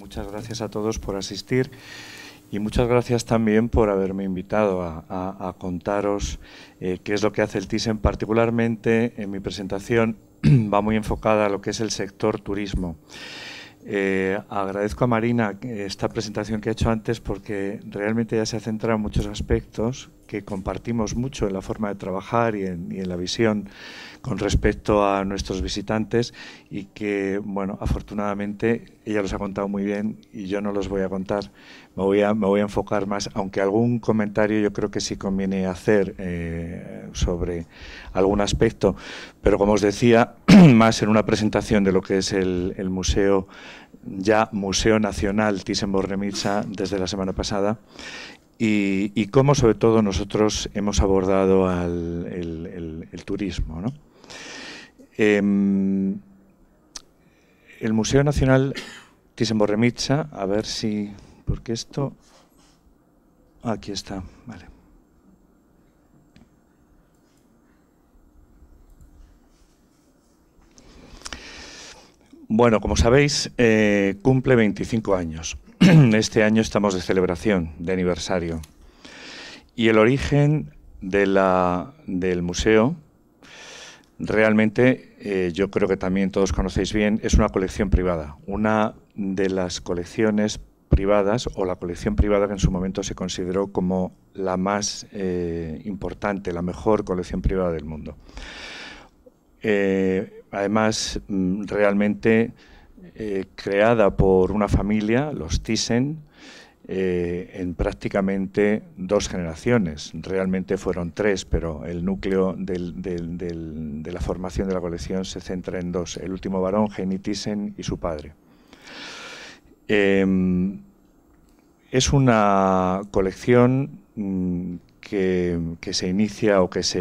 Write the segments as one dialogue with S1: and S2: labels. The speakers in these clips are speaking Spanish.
S1: muchas gracias a todos por asistir y muchas gracias también por haberme invitado a, contaros eh, qué es lo que hace el TISEN. Particularmente en mi presentación va muy enfocada a lo que es el sector turismo. Eh, agradezco a Marina eh, esta presentación que ha hecho antes porque realmente ya se ha centrado en muchos aspectos que compartimos mucho en la forma de trabajar y en, la visión con respecto a nuestros visitantes y que, bueno, afortunadamente ella los ha contado muy bien y yo no los voy a contar. Me voy a, me voy a enfocar más, aunque algún comentario yo creo que sí conviene hacer eh, sobre algún aspecto. Pero como os decía, más en una presentación de lo que es el, museo, ya Museo Nacional Thyssen-Bornemisza desde la semana pasada y, y, cómo sobre todo nosotros hemos abordado al, el, turismo. ¿no? Em, el Museo Nacional Thyssen-Bornemisza, a ver si... porque esto... Aquí está, vale. Bueno, como sabéis, eh, cumple 25 años. Este año estamos de celebración, de aniversario. Y el origen de la, del museo, realmente, eh, yo creo que también todos conocéis bien, es una colección privada. Una de las colecciones privadas o la colección privada que en su momento se consideró como la más eh, importante, la mejor colección privada del mundo. Eh, además mm, realmente eh, creada por una familia, los Thyssen, eh, en prácticamente dos generaciones. Realmente fueron tres, pero el núcleo de la formación de la colección se centra en dos, el último varón, Henny Thyssen, y su padre. Em, es una colección mm, que, se inicia o que se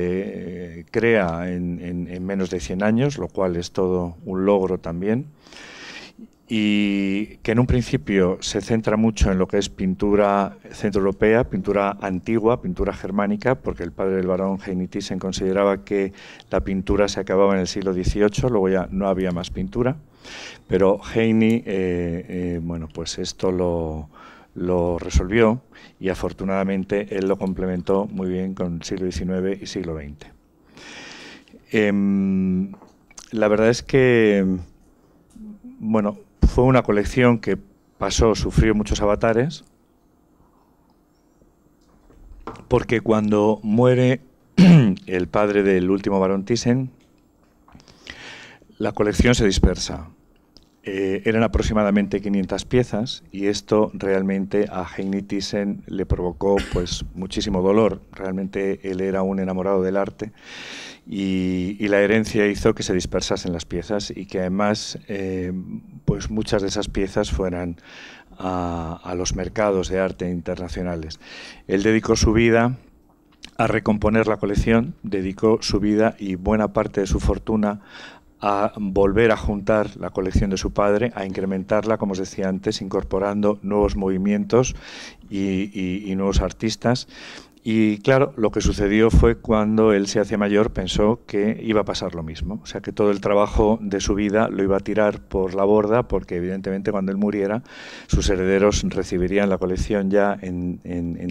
S1: eh, crea en, menos de 100 años, lo cual es todo un logro también, y que en un principio se centra mucho en lo que es pintura centroeuropea, pintura antigua, pintura germánica, porque el padre del barón Heine consideraba que la pintura se acababa en el siglo XVIII, luego ya no había más pintura, pero Heini, eh, eh, bueno, pues esto lo lo resolvió y afortunadamente él lo complementó muy bien con el siglo XIX y siglo XX. Em, la verdad es que, bueno, fue una colección que pasó, sufrió muchos avatares, porque cuando muere el padre del último Baron Thyssen, la colección se dispersa. Eh, eran aproximadamente 500 piezas y esto realmente a Heini Thyssen le provocó pues muchísimo dolor. Realmente él era un enamorado del arte y, la herencia hizo que se dispersasen las piezas y que además eh, pues muchas de esas piezas fueran a, a los mercados de arte internacionales. Él dedicó su vida a recomponer la colección, dedicó su vida y buena parte de su fortuna a volver a juntar la colección de su padre, a incrementarla, como os decía antes, incorporando nuevos movimientos y, nuevos artistas. Y claro, lo que sucedió fue cuando él se hacía mayor pensó que iba a pasar lo mismo, o sea que todo el trabajo de su vida lo iba a tirar por la borda porque evidentemente cuando él muriera sus herederos recibirían la colección ya en,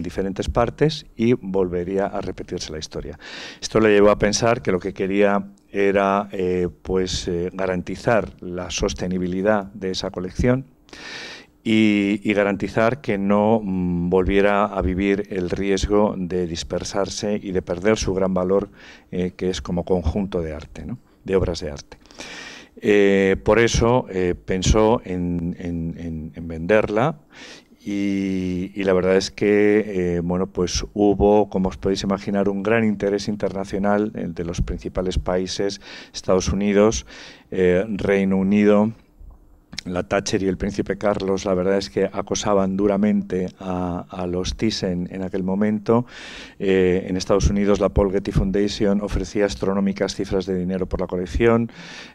S1: diferentes partes y volvería a repetirse la historia. Esto le llevó a pensar que lo que quería era eh, pues eh, garantizar la sostenibilidad de esa colección y, garantizar que no mm, volviera a vivir el riesgo de dispersarse y de perder su gran valor eh, que es como conjunto de arte, de obras de arte. Eh, por eso eh, pensó en, venderla y, la verdad es que bueno pues hubo como os podéis imaginar un gran interés internacional de los principales países Estados Unidos Reino Unido la Thatcher y el príncipe Carlos, la verdad es que acosaban duramente a, los Thyssen en aquel momento. Eh, en Estados Unidos, la Paul Getty Foundation ofrecía astronómicas cifras de dinero por la colección.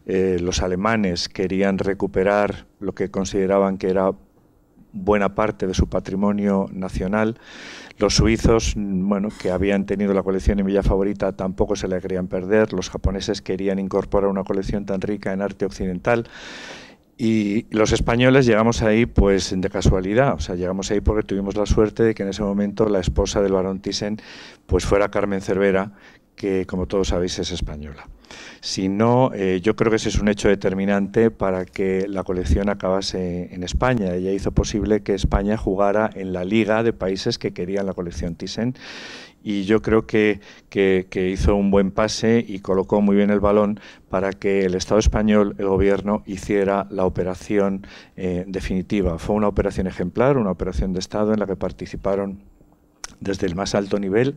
S1: Eh, los alemanes querían recuperar lo que consideraban que era buena parte de su patrimonio nacional. Los suizos, bueno, que habían tenido la colección en Villa Favorita, tampoco se la querían perder. Los japoneses querían incorporar una colección tan rica en arte occidental. Y los españoles llegamos ahí pues de casualidad, o sea, llegamos ahí porque tuvimos la suerte de que en ese momento la esposa del barón Thyssen pues fuera Carmen Cervera, que como todos sabéis es española. Si no, eh, yo creo que ese es un hecho determinante para que la colección acabase en España. Ella hizo posible que España jugara en la liga de países que querían la colección Thyssen y yo creo que, hizo un buen pase y colocó muy bien el balón para que el Estado español, el gobierno, hiciera la operación eh, definitiva. Fue una operación ejemplar, una operación de Estado en la que participaron desde el más alto nivel,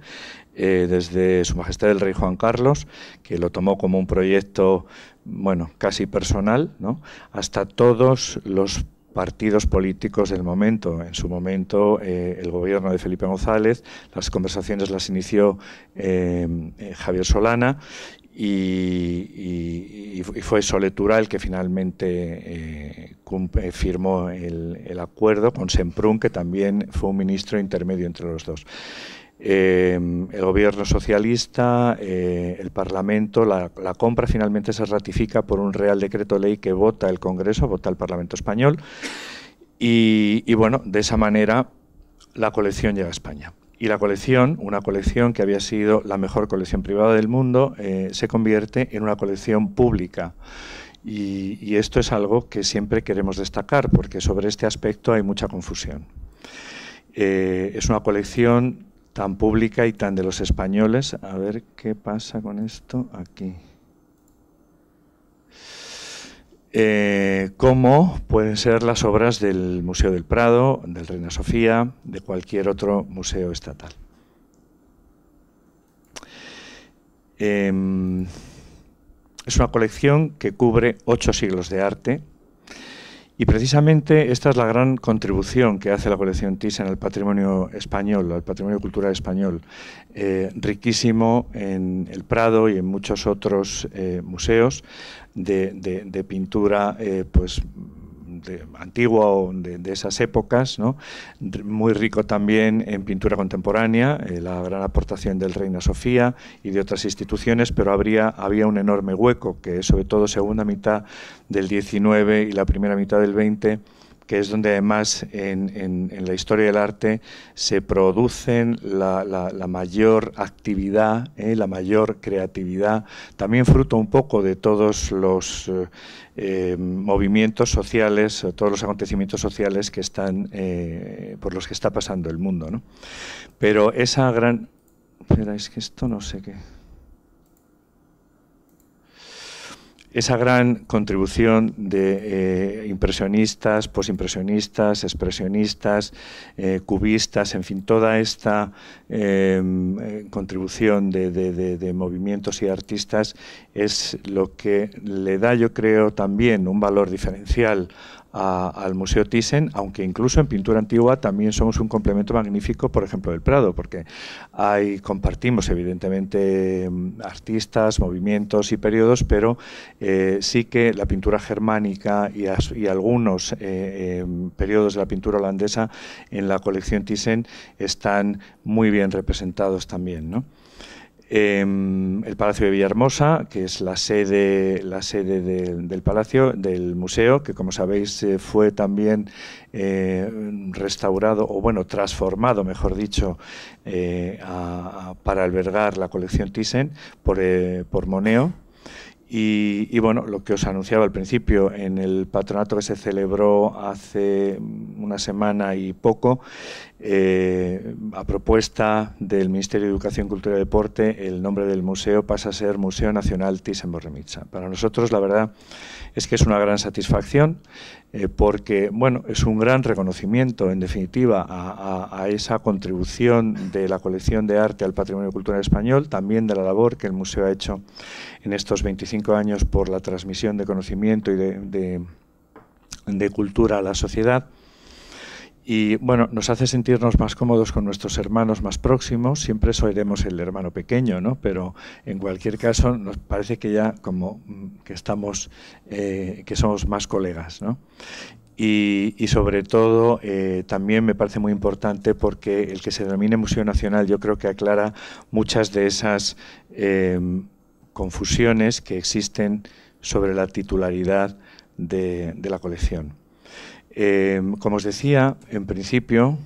S1: eh, desde Su Majestad el Rey Juan Carlos, que lo tomó como un proyecto, bueno, casi personal, hasta todos los partidos políticos del momento. En su momento, eh, el gobierno de Felipe González, las conversaciones las inició eh, Javier Solana y, fue Soletura el que finalmente eh, eh, firmó el, acuerdo con Semprún, que también fue un ministro intermedio entre los dos. Eh, el gobierno socialista, el Parlamento, la, compra finalmente se ratifica por un Real Decreto Ley que vota el Congreso, vota el Parlamento Español, y bueno, de esa manera la colección llega a España. Y la colección, una colección que había sido la mejor colección privada del mundo, eh, se convierte en una colección pública. Y, esto es algo que siempre queremos destacar, porque sobre este aspecto hay mucha confusión. Eh, es una colección tan pública y tan de los españoles. A ver qué pasa con esto aquí. Eh, cómo pueden ser las obras del Museo del Prado, del Reina Sofía, de cualquier otro museo estatal. Em, es una colección que cubre ocho siglos de arte y precisamente esta es la gran contribución que hace la colección Thyssen al patrimonio español, al patrimonio cultural español, eh, riquísimo en el Prado y en muchos otros eh, museos de, pintura eh, pues, antigua o de, esas épocas, ¿no? muy rico también en pintura contemporánea, eh, la gran aportación del Reina Sofía y de otras instituciones, pero habría, había un enorme hueco que sobre todo segunda mitad del 19 y la primera mitad del 20 que es donde además en, en, la historia del arte se producen la, mayor actividad, eh, la mayor creatividad, también fruto un poco de todos los eh, eh, movimientos sociales, todos los acontecimientos sociales que están por los que está pasando el mundo. Pero esa gran... Espera, es que esto no sé qué... esa gran contribución de eh, impresionistas, posimpresionistas, expresionistas, eh, cubistas, en fin, toda esta em, eh, contribución de, movimientos y artistas es lo que le da, yo creo, también un valor diferencial al Museo Thyssen, aunque incluso en pintura antigua también somos un complemento magnífico, por ejemplo, del Prado, porque compartimos evidentemente mm, artistas, movimientos y periodos, pero eh, sí que la pintura germánica y, algunos eh, em, periodos de la pintura holandesa en la colección Thyssen están muy bien representados también. ¿no? Em, el Palacio de Villahermosa, que es la sede, la sede del Palacio, del museo, que como sabéis eh, fue también eh, restaurado, o bueno, transformado, mejor dicho, eh, para albergar la colección Thyssen por Moneo, y, bueno, lo que os anunciaba al principio, en el patronato que se celebró hace una semana y poco, eh, a propuesta del Ministerio de Educación, Cultura y Deporte, el nombre del museo pasa a ser Museo Nacional Thyssen-Bornemisza. Para nosotros, la verdad, es que es una gran satisfacción. Eh, porque bueno, es un gran reconocimiento, en definitiva, a, esa contribución de la colección de arte al patrimonio cultural español, también de la labor que el museo ha hecho en estos 25 años por la transmisión de conocimiento y de cultura a la sociedad y bueno, nos hace sentirnos más cómodos con nuestros hermanos más próximos, siempre soiremos el hermano pequeño, ¿no? Pero en cualquier caso nos parece que ya como mm, que estamos, eh, que somos más colegas, ¿no? Y, sobre todo eh, también me parece muy importante porque el que se denomine Museo Nacional yo creo que aclara muchas de esas em, confusiones que existen sobre la titularidad de la colección. Eh, como os decía, en principio,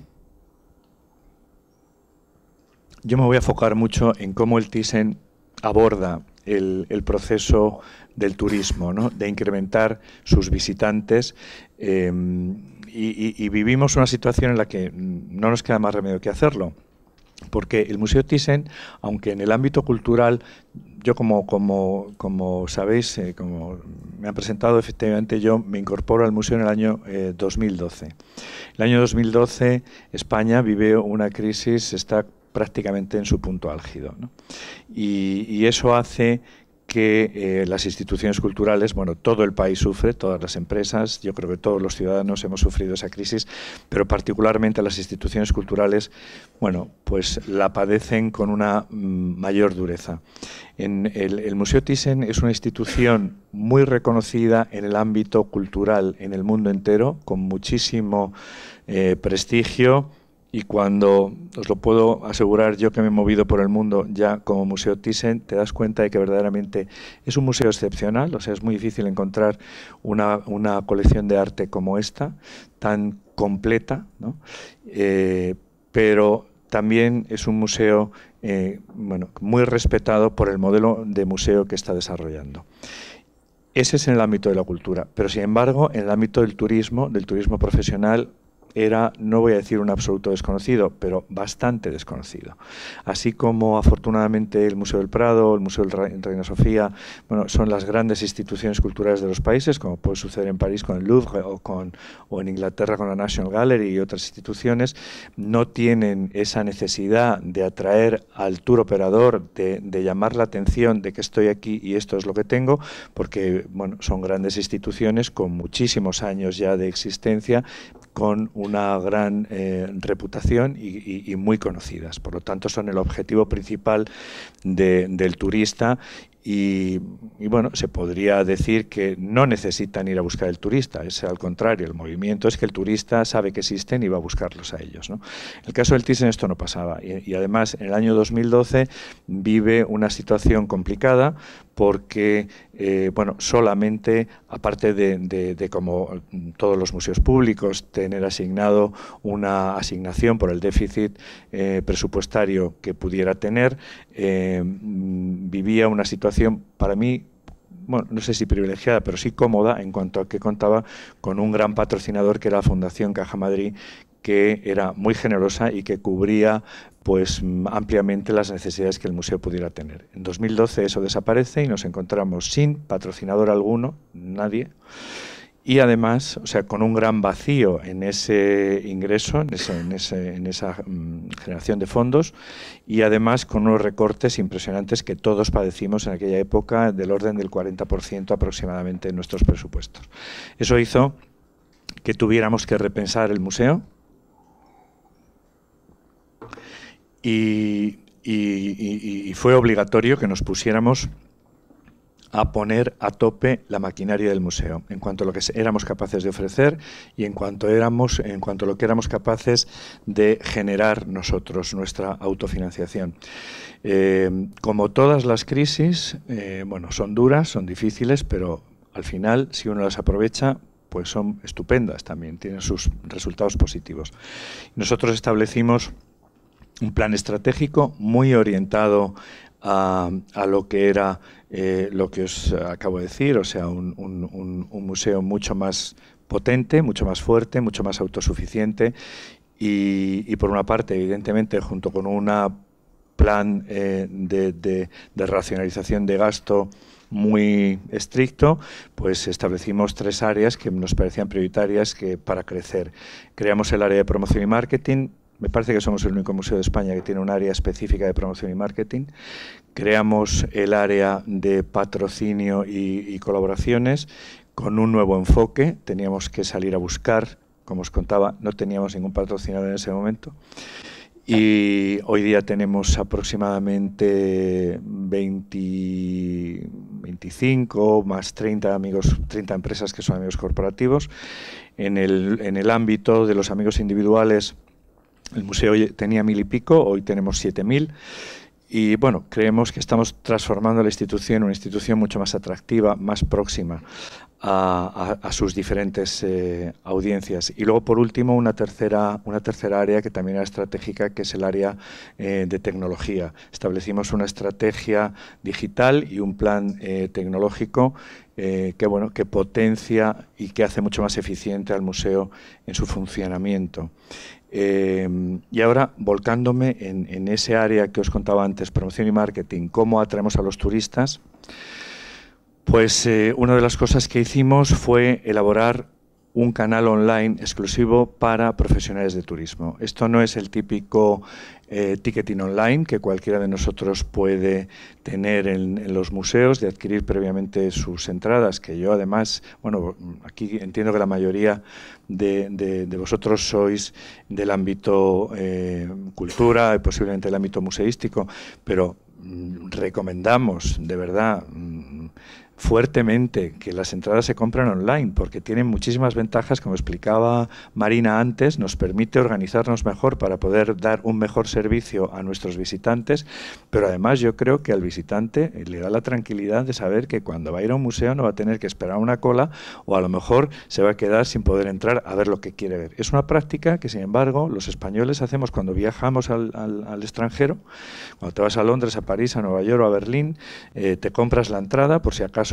S1: yo me voy a enfocar mucho en cómo el Thyssen aborda el, proceso del turismo, de incrementar sus visitantes. Em, y, y vivimos una situación en la que no nos queda más remedio que hacerlo porque el Museo Thyssen, aunque en el ámbito cultural yo como, como, sabéis, eh, como me han presentado, efectivamente yo me incorporo al museo en el año 2012. Eh, el año 2012 España vive una crisis, está prácticamente en su punto álgido. Y, y, eso hace que eh, las instituciones culturales, bueno, todo el país sufre, todas las empresas, yo creo que todos los ciudadanos hemos sufrido esa crisis, pero particularmente las instituciones culturales, bueno, pues la padecen con una mm, mayor dureza. el, Museo Thyssen es una institución muy reconocida en el ámbito cultural en el mundo entero, con muchísimo eh, prestigio y cuando, os lo puedo asegurar yo que me he movido por el mundo ya como Museo Thyssen, te das cuenta de que verdaderamente es un museo excepcional, o sea, es muy difícil encontrar una, colección de arte como esta, tan completa, eh, pero también es un museo eh, bueno, muy respetado por el modelo de museo que está desarrollando. Ese es en el ámbito de la cultura, pero sin embargo, en el ámbito del turismo, del turismo profesional, era, no voy a decir un absoluto desconocido, pero bastante desconocido. Así como afortunadamente el Museo del Prado, el Museo del Reina Sofía, bueno, son las grandes instituciones culturales de los países, como puede suceder en París con el Louvre o, en Inglaterra con la National Gallery y otras instituciones, no tienen esa necesidad de atraer al tour operador, de, llamar la atención de que estoy aquí y esto es lo que tengo, porque bueno, son grandes instituciones con muchísimos años ya de existencia, con una gran eh, reputación y, muy conocidas. Por lo tanto, son el objetivo principal del turista y, bueno, se podría decir que no necesitan ir a buscar el turista, es al contrario, el movimiento es que el turista sabe que existen y va a buscarlos a ellos. En el caso del Thyssen esto no pasaba y además en el año 2012 vive una situación complicada porque, eh, bueno, solamente, aparte de, como todos los museos públicos, tener asignado una asignación por el déficit eh, presupuestario que pudiera tener, eh, vivía una situación para mí bueno, no sé si privilegiada, pero sí cómoda en cuanto a que contaba con un gran patrocinador que era la Fundación Caja Madrid, que era muy generosa y que cubría pues ampliamente las necesidades que el museo pudiera tener. En 2012 eso desaparece y nos encontramos sin patrocinador alguno, nadie, y además, o sea, con un gran vacío en ese ingreso, en, esa mm, generación de fondos, y además con unos recortes impresionantes que todos padecimos en aquella época, del orden del 40% aproximadamente en nuestros presupuestos. Eso hizo que tuviéramos que repensar el museo, y, fue obligatorio que nos pusiéramos a poner a tope la maquinaria del museo, en cuanto a lo que éramos capaces de ofrecer y en cuanto éramos, en cuanto a lo que éramos capaces de generar nosotros, nuestra autofinanciación. Eh, como todas las crisis, eh, bueno, son duras, son difíciles, pero al final, si uno las aprovecha, pues son estupendas también, tienen sus resultados positivos. Nosotros establecimos un plan estratégico muy orientado a, lo que era eh, lo que os acabo de decir, o sea, un, museo mucho más potente, mucho más fuerte, mucho más autosuficiente y, por una parte, evidentemente, junto con un plan eh, de, racionalización de gasto muy estricto, pues establecimos tres áreas que nos parecían prioritarias que, para crecer. Creamos el área de promoción y marketing, me parece que somos el único museo de España que tiene un área específica de promoción y marketing. Creamos el área de patrocinio y, colaboraciones con un nuevo enfoque. Teníamos que salir a buscar, como os contaba, no teníamos ningún patrocinador en ese momento. Y hoy día tenemos aproximadamente 25 más 30 amigos, 30 empresas que son amigos corporativos. En el, en el ámbito de los amigos individuales, el museo tenía mil y pico, hoy tenemos siete mil. Y bueno, creemos que estamos transformando la institución en una institución mucho más atractiva, más próxima a, sus diferentes eh, audiencias. Y luego, por último, una tercera, una tercera área que también era estratégica, que es el área eh, de tecnología. Establecimos una estrategia digital y un plan eh, tecnológico que, bueno, que potencia y que hace mucho más eficiente al museo en su funcionamiento. Em, y ahora, volcándome en, ese área que os contaba antes, promoción y marketing, cómo atraemos a los turistas, pues eh, una de las cosas que hicimos fue elaborar un canal online exclusivo para profesionales de turismo. Esto no es el típico eh, ticketing online que cualquiera de nosotros puede tener en, los museos, de adquirir previamente sus entradas, que yo además, bueno, aquí entiendo que la mayoría de, vosotros sois del ámbito eh, cultura y posiblemente del ámbito museístico, pero mm, recomendamos de verdad mm, fuertemente que las entradas se compran online porque tienen muchísimas ventajas, como explicaba Marina antes, nos permite organizarnos mejor para poder dar un mejor servicio a nuestros visitantes, pero además yo creo que al visitante eh, le da la tranquilidad de saber que cuando va a ir a un museo no va a tener que esperar una cola o a lo mejor se va a quedar sin poder entrar a ver lo que quiere ver. Es una práctica que, sin embargo, los españoles hacemos cuando viajamos al, extranjero, cuando te vas a Londres, a París, a Nueva York o a Berlín, eh, te compras la entrada por si acaso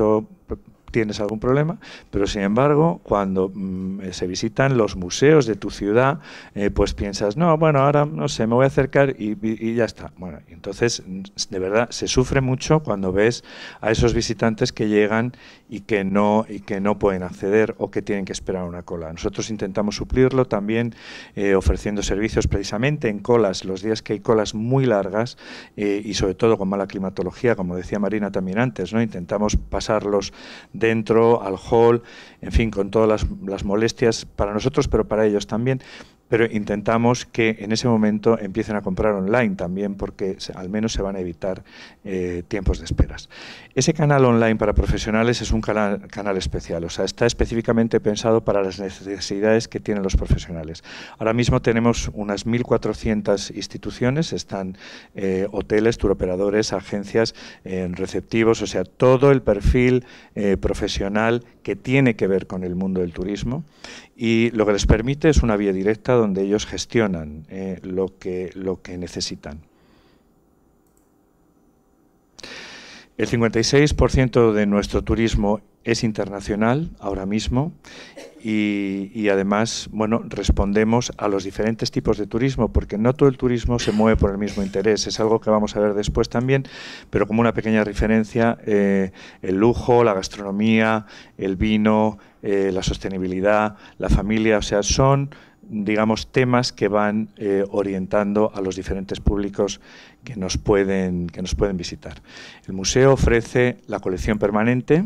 S1: tienes algún problema, pero sin embargo, cuando mm, eh, se visitan los museos de tu ciudad, eh, pues piensas, no, bueno, ahora no sé, me voy a acercar y, ya está. Bueno, entonces, de verdad, se sufre mucho cuando ves a esos visitantes que llegan y que no y que no pueden acceder o que tienen que esperar una cola. Nosotros intentamos suplirlo también eh, ofreciendo servicios precisamente en colas, los días que hay colas muy largas eh, y sobre todo con mala climatología, como decía Marina también antes, ¿no? Intentamos pasarlos dentro al hall, en fin, con todas las, las molestias para nosotros, pero para ellos también pero intentamos que en ese momento empiecen a comprar online también porque al menos se van a evitar eh, tiempos de esperas. Ese canal online para profesionales es un canal, especial, o sea, está específicamente pensado para las necesidades que tienen los profesionales. Ahora mismo tenemos unas 1.400 instituciones, están eh, hoteles, turoperadores, agencias, eh, receptivos, o sea, todo el perfil profesional que tiene que ver con el mundo del turismo y lo que les permite es una vía directa donde ellos gestionan eh, lo, que, lo que necesitan. El 56% de nuestro turismo es internacional ahora mismo y, además, bueno, respondemos a los diferentes tipos de turismo, porque no todo el turismo se mueve por el mismo interés, es algo que vamos a ver después también, pero como una pequeña referencia, eh, el lujo, la gastronomía, el vino, eh, la sostenibilidad, la familia, o sea, son digamos, temas que van eh, orientando a los diferentes públicos que nos, pueden, que nos pueden visitar. El museo ofrece la colección permanente,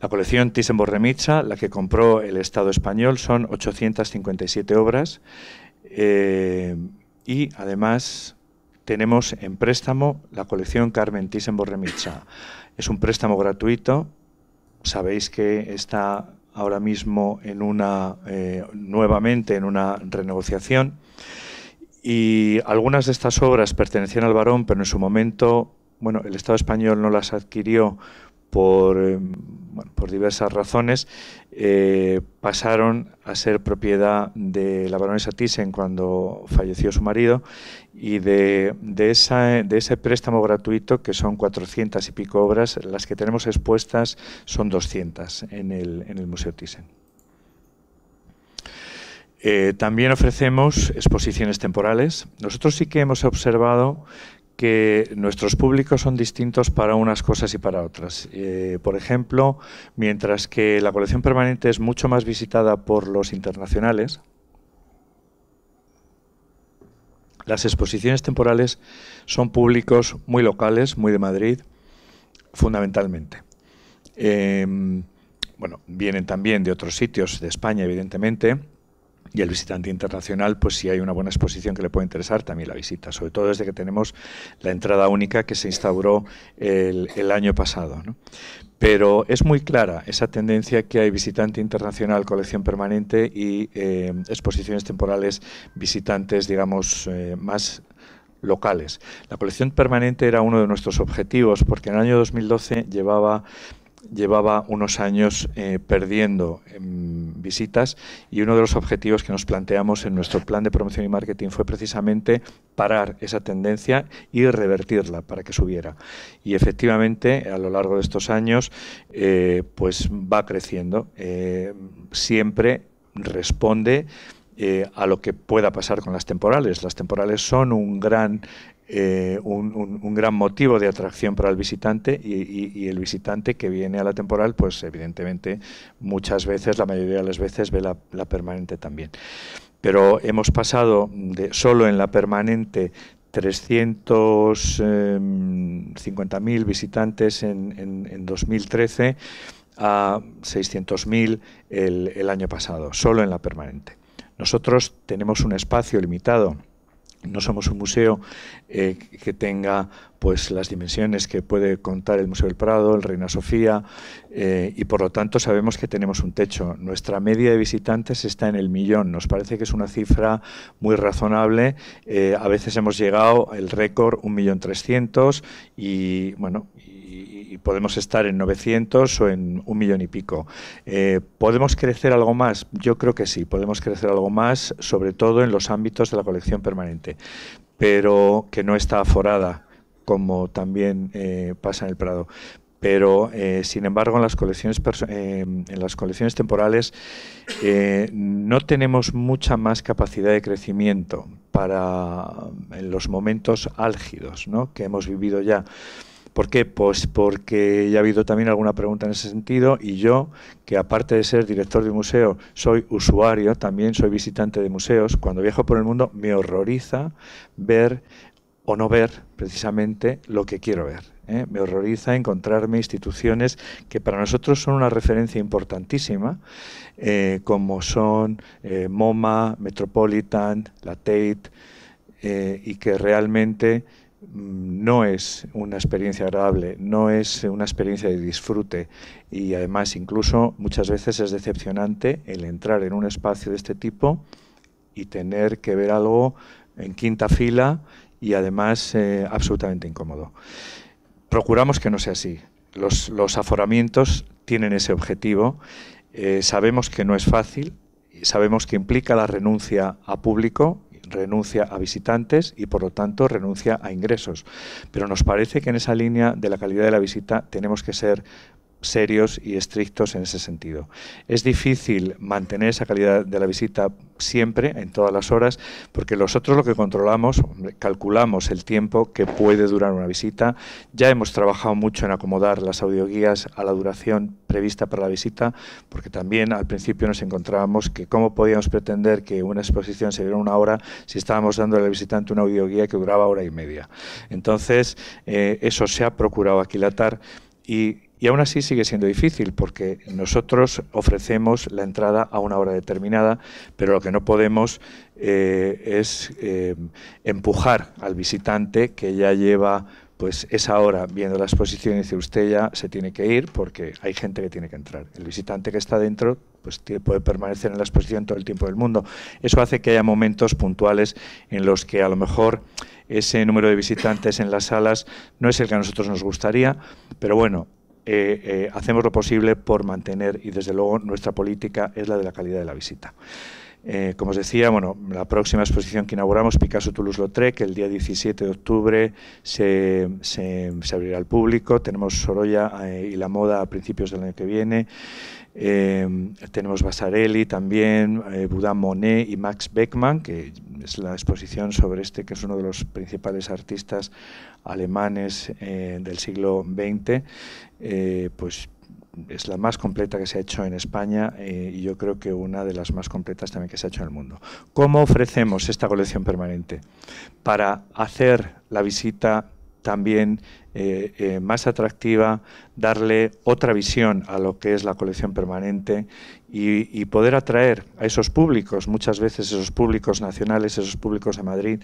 S1: La colección thyssen la que compró el Estado español, son 857 obras eh, y además tenemos en préstamo la colección Carmen thyssen Es un préstamo gratuito sabéis que está ahora mismo en una eh, nuevamente en una renegociación y algunas de estas obras pertenecían al varón, pero en su momento, bueno, el Estado español no las adquirió por em, bueno, por diversas razones, eh, pasaron a ser propiedad de la baronesa Thyssen cuando falleció su marido y de, ese préstamo gratuito, que son 400 y pico obras, las que tenemos expuestas son 200 en el, en el Museo Thyssen. Eh, también ofrecemos exposiciones temporales. Nosotros sí que hemos observado que nuestros públicos son distintos para unas cosas y para otras. Eh, por ejemplo, mientras que la colección permanente es mucho más visitada por los internacionales, las exposiciones temporales son públicos muy locales, muy de Madrid, fundamentalmente. Em, bueno, vienen también de otros sitios de España, evidentemente, y el visitante internacional, pues si hay una buena exposición que le puede interesar, también la visita. Sobre todo desde que tenemos la entrada única que se instauró el, año pasado. Pero es muy clara esa tendencia que hay visitante internacional, colección permanente y eh, exposiciones temporales, visitantes, digamos, eh, más locales. La colección permanente era uno de nuestros objetivos porque en el año 2012 llevaba llevaba unos años eh, perdiendo em, visitas y uno de los objetivos que nos planteamos en nuestro plan de promoción y marketing fue precisamente parar esa tendencia y revertirla para que subiera. Y efectivamente, a lo largo de estos años, eh, pues va creciendo. Eh, siempre responde a lo que pueda pasar con las temporales. Las temporales son un gran eh, un, gran motivo de atracción para el visitante y, el visitante que viene a la temporal, pues evidentemente muchas veces, la mayoría de las veces ve la, permanente también. Pero hemos pasado de solo en la permanente 350.000 em, visitantes en, 2013 a 600.000 el año pasado, solo en la permanente. Nosotros tenemos un espacio limitado no somos un museo eh, que tenga pues las dimensiones que puede contar el Museo del Prado, el Reina Sofía, eh, y por lo tanto sabemos que tenemos un techo. Nuestra media de visitantes está en el millón. Nos parece que es una cifra muy razonable. Eh, a veces hemos llegado al récord un millón y bueno podemos estar en 900 o en un millón y pico. Eh, ¿Podemos crecer algo más? Yo creo que sí, podemos crecer algo más, sobre todo en los ámbitos de la colección permanente, pero que no está aforada, como también eh, pasa en el Prado. Pero, eh, sin embargo, en las colecciones, temporales no tenemos mucha más capacidad de crecimiento para los momentos álgidos que hemos vivido ya. ¿Por qué? Pues porque ya ha habido también alguna pregunta en ese sentido y yo, que aparte de ser director de un museo, soy usuario, también soy visitante de museos, cuando viajo por el mundo me horroriza ver o no ver precisamente lo que quiero ver. ¿eh? Me horroriza encontrarme instituciones que para nosotros son una referencia importantísima, eh, como son eh, MoMA, Metropolitan, la Tate, y que realmente no es una experiencia agradable, no es una experiencia de disfrute y además incluso muchas veces es decepcionante el entrar en un espacio de este tipo y tener que ver algo en quinta fila y además eh, absolutamente incómodo. Procuramos que no sea así. Los, los aforamientos tienen ese objetivo. Eh, sabemos que no es fácil, sabemos que implica la renuncia a público renuncia a visitantes y por lo tanto renuncia a ingresos. Pero nos parece que en esa línea de la calidad de la visita tenemos que ser serios y estrictos en ese sentido. Es difícil mantener esa calidad de la visita siempre, en todas las horas, porque nosotros lo que controlamos, calculamos el tiempo que puede durar una visita. Ya hemos trabajado mucho en acomodar las audioguías a la duración prevista para la visita, porque también al principio nos encontrábamos que cómo podíamos pretender que una exposición se diera una hora si estábamos dando al visitante una audioguía que duraba hora y media. Entonces, eh, eso se ha procurado aquilatar y y aún así sigue siendo difícil porque nosotros ofrecemos la entrada a una hora determinada, pero lo que no podemos eh, es eh, empujar al visitante que ya lleva pues esa hora viendo la exposición y dice usted ya se tiene que ir porque hay gente que tiene que entrar. El visitante que está dentro pues puede permanecer en la exposición todo el tiempo del mundo. Eso hace que haya momentos puntuales en los que a lo mejor ese número de visitantes en las salas no es el que a nosotros nos gustaría, pero bueno, eh, eh, hacemos lo posible por mantener y desde luego nuestra política es la de la calidad de la visita. Eh, como os decía, bueno, la próxima exposición que inauguramos, Picasso Toulouse-Lautrec, el día 17 de octubre se, abrirá al público. Tenemos Sorolla y la moda a principios del año que viene. tenemos Basarelli también, Boudin Monet y Max Beckmann, que es la exposición sobre este, que es uno de los principales artistas alemanes del siglo XX. Eh, pues es la más completa que se ha hecho en España eh, y yo creo que una de las más completas también que se ha hecho en el mundo. ¿Cómo ofrecemos esta colección permanente? Para hacer la visita también eh, más atractiva, darle otra visión a lo que es la colección permanente y, y, poder atraer a esos públicos, muchas veces esos públicos nacionales, esos públicos de Madrid,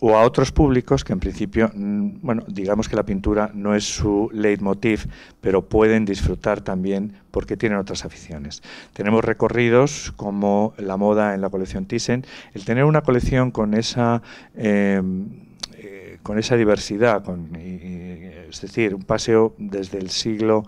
S1: o a otros públicos que en principio, mm, bueno, digamos que la pintura no es su leitmotiv, pero pueden disfrutar también porque tienen otras aficiones. Tenemos recorridos como la moda en la colección Thyssen, el tener una colección con esa... Em, eh, con esa diversidad, con, es decir, un paseo desde el siglo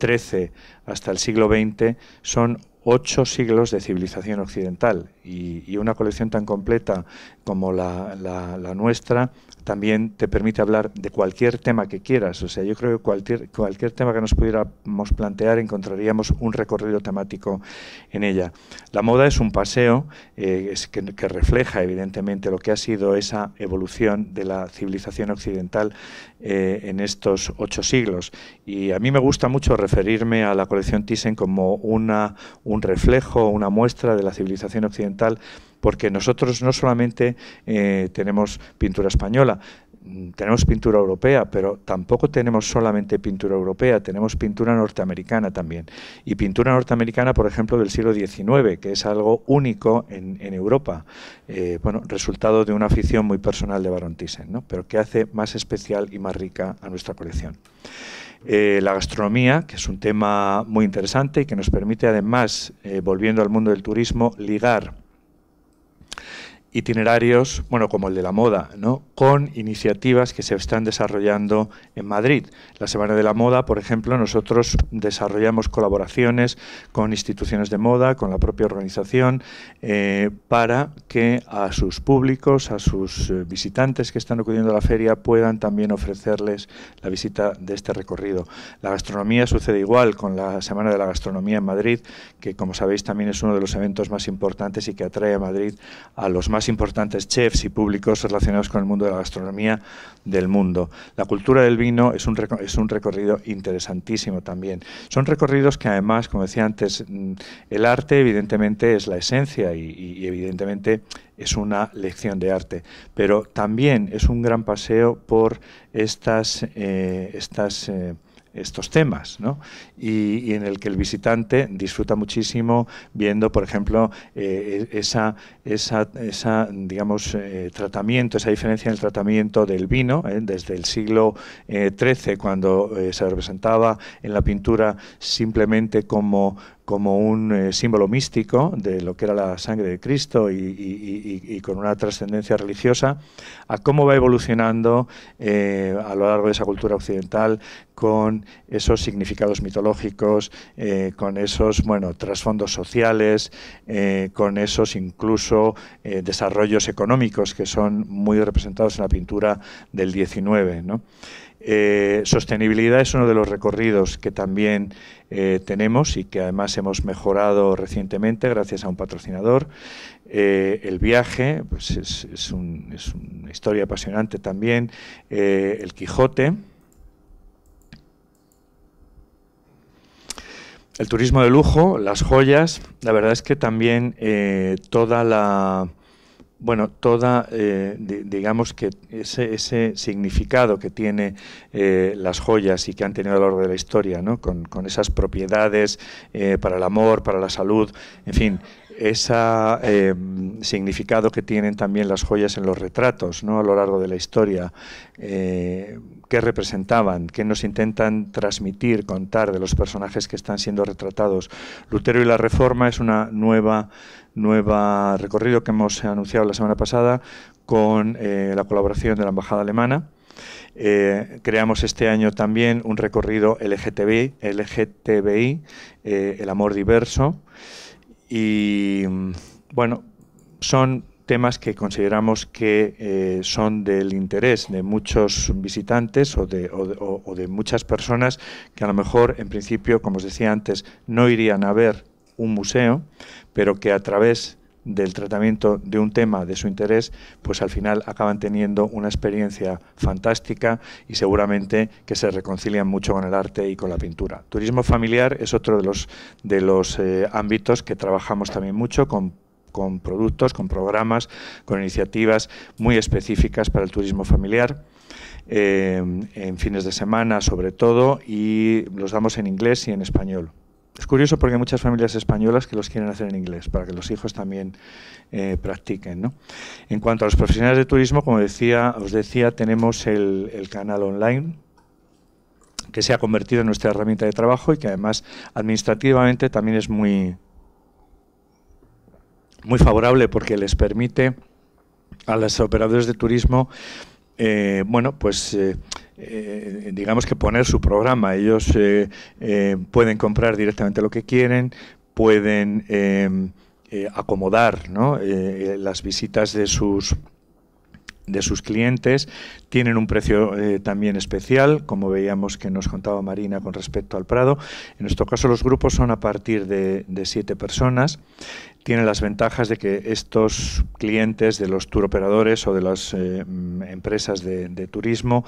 S1: XIII hasta el siglo XX, son ocho siglos de civilización occidental y, una colección tan completa como la, nuestra también te permite hablar de cualquier tema que quieras. O sea, yo creo que cualquier, cualquier tema que nos pudiéramos plantear encontraríamos un recorrido temático en ella. La moda es un paseo eh, que, refleja evidentemente lo que ha sido esa evolución de la civilización occidental eh, en estos ocho siglos. Y a mí me gusta mucho referirme a la colección Thyssen como una un reflejo, una muestra de la civilización occidental, porque nosotros no solamente eh, tenemos pintura española, mm, tenemos pintura europea, pero tampoco tenemos solamente pintura europea, tenemos pintura norteamericana también. Y pintura norteamericana, por ejemplo, del siglo XIX, que es algo único en, Europa. Eh, bueno, resultado de una afición muy personal de Baron Thyssen, pero que hace más especial y más rica a nuestra colección. Eh, la gastronomía, que es un tema muy interesante y que nos permite además, eh, volviendo al mundo del turismo, ligar itinerarios, bueno, como el de la moda, ¿no? con iniciativas que se están desarrollando en Madrid. La Semana de la Moda, por ejemplo, nosotros desarrollamos colaboraciones con instituciones de moda, con la propia organización, eh, para que a sus públicos, a sus eh, visitantes que están acudiendo a la feria, puedan también ofrecerles la visita de este recorrido. La gastronomía sucede igual con la Semana de la Gastronomía en Madrid, que como sabéis también es uno de los eventos más importantes y que atrae a Madrid a los más importantes chefs y públicos relacionados con el mundo de la gastronomía del mundo. La cultura del vino es un, es un recorrido interesantísimo también. Son recorridos que además, como decía antes, mm, el arte evidentemente es la esencia y, evidentemente es una lección de arte, pero también es un gran paseo por estas, eh, eh, estos temas, ¿no? y, en el que el visitante disfruta muchísimo viendo, por ejemplo, eh, e, esa, esa, esa, digamos, eh, tratamiento, esa diferencia en el tratamiento del vino, eh, desde el siglo XIII, cuando se representaba en la pintura simplemente como como un símbolo místico de lo que era la sangre de Cristo y, con una trascendencia religiosa, a cómo va evolucionando a lo largo de esa cultura occidental con esos significados mitológicos eh, con esos bueno, trasfondos sociales, eh, con esos incluso eh, desarrollos económicos que son muy representados en la pintura del 19. sostenibilidad es uno de los recorridos que también tenemos y que además hemos mejorado recientemente gracias a un patrocinador. el viaje, pues es, una historia apasionante también. el Quijote, el turismo de lujo, las joyas, la verdad es que también eh, toda la bueno, toda, eh, digamos que ese, ese, significado que tiene eh, las joyas y que han tenido a lo largo de la historia, ¿no? con, con esas propiedades para el amor, para la salud, en fin, ese em, significado que tienen también las joyas en los retratos ¿no? a lo largo de la historia, eh, qué representaban, qué nos intentan transmitir, contar de los personajes que están siendo retratados. Lutero y la Reforma es una nueva recorrido que hemos anunciado la semana pasada con eh, la colaboración de la Embajada Alemana. Eh, creamos este año también un recorrido LGTBI, LGTBI el amor diverso. Y mm, bueno, son temas que consideramos que eh, son del interés de muchos visitantes o de, o de, muchas personas que a lo mejor en principio, como os decía antes, no irían a ver un museo, pero que a través del tratamiento de un tema de su interés, pues al final acaban teniendo una experiencia fantástica y seguramente que se reconcilian mucho con el arte y con la pintura. Turismo familiar es otro de los, de los eh, ámbitos que trabajamos también mucho con productos, con programas, con iniciativas muy específicas para el turismo familiar. Eh, en fines de semana sobre todo y los damos en inglés y en español. Es curioso porque hay muchas familias españolas que los quieren hacer en inglés, para que los hijos también eh, practiquen. En cuanto a los profesionales de turismo, como decía, os decía, tenemos el, canal online que se ha convertido en nuestra herramienta de trabajo y que además administrativamente también es muy, muy favorable porque les permite a los operadores de turismo eh, bueno, pues eh, eh, digamos que poner su programa. Ellos eh, eh, pueden comprar directamente lo que quieren, pueden em, acomodar las visitas de sus de sus clientes, tienen un precio también especial, como veíamos que nos contaba Marina con respecto al Prado. En nuestro caso los grupos son a partir de siete personas tiene las ventajas de que estos clientes de los tour operadores o de las eh, empresas de, turismo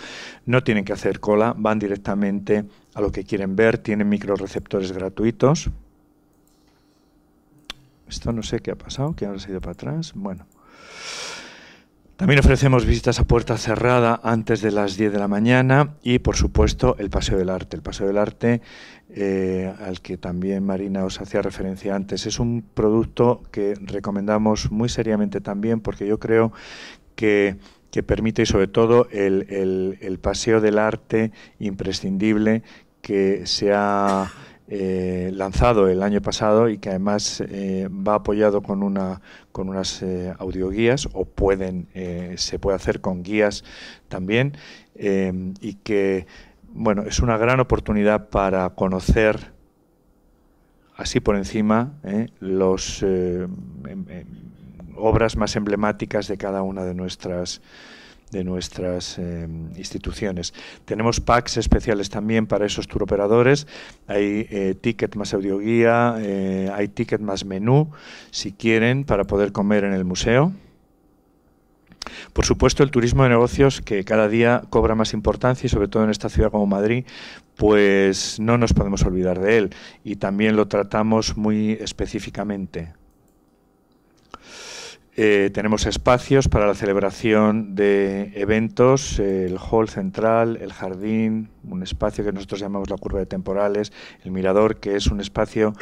S1: no tienen que hacer cola, van directamente a lo que quieren ver, tienen receptores gratuitos. Esto no sé qué ha pasado, que ahora se ha ido para atrás. Bueno. También ofrecemos visitas a puerta cerrada antes de las 10 de la mañana y, por supuesto, el Paseo del Arte. El Paseo del Arte, eh, al que también Marina os hacía referencia antes, es un producto que recomendamos muy seriamente también porque yo creo que, permite y sobre todo el, el paseo del arte imprescindible que se ha eh, lanzado el año pasado y que además eh, va apoyado con una con unas eh, audioguías o pueden se puede hacer con guías también y que bueno es una gran oportunidad para conocer así por encima las em, em, obras más emblemáticas de cada una de nuestras de nuestras eh, instituciones. Tenemos packs especiales también para esos operadores, Hay eh, ticket más audioguía, eh, hay ticket más menú, si quieren, para poder comer en el museo. Por supuesto, el turismo de negocios, que cada día cobra más importancia y sobre todo en esta ciudad como Madrid, pues no nos podemos olvidar de él y también lo tratamos muy específicamente. Eh, tenemos espacios para la celebración de eventos, eh, el hall central, el jardín, un espacio que nosotros llamamos la curva de temporales, el mirador, que es un espacio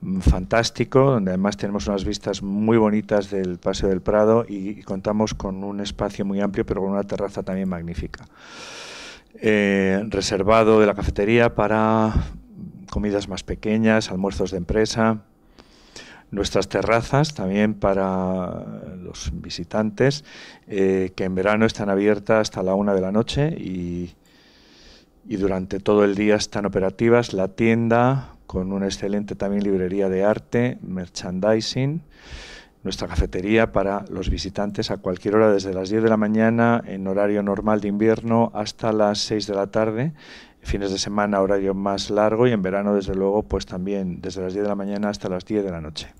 S1: mm, fantástico, donde además tenemos unas vistas muy bonitas del Paseo del Prado y, contamos con un espacio muy amplio, pero con una terraza también magnífica. Eh, reservado de la cafetería para comidas más pequeñas, almuerzos de empresa, nuestras terrazas también para los visitantes, eh, que en verano están abiertas hasta la una de la noche y, y durante todo el día están operativas. La tienda, con una excelente también librería de arte, merchandising nuestra cafetería para los visitantes a cualquier hora, desde las 10 de la mañana en horario normal de invierno hasta las 6 de la tarde, fines de semana horario más largo y en verano desde luego pues también desde las 10 de la mañana hasta las 10 de la noche.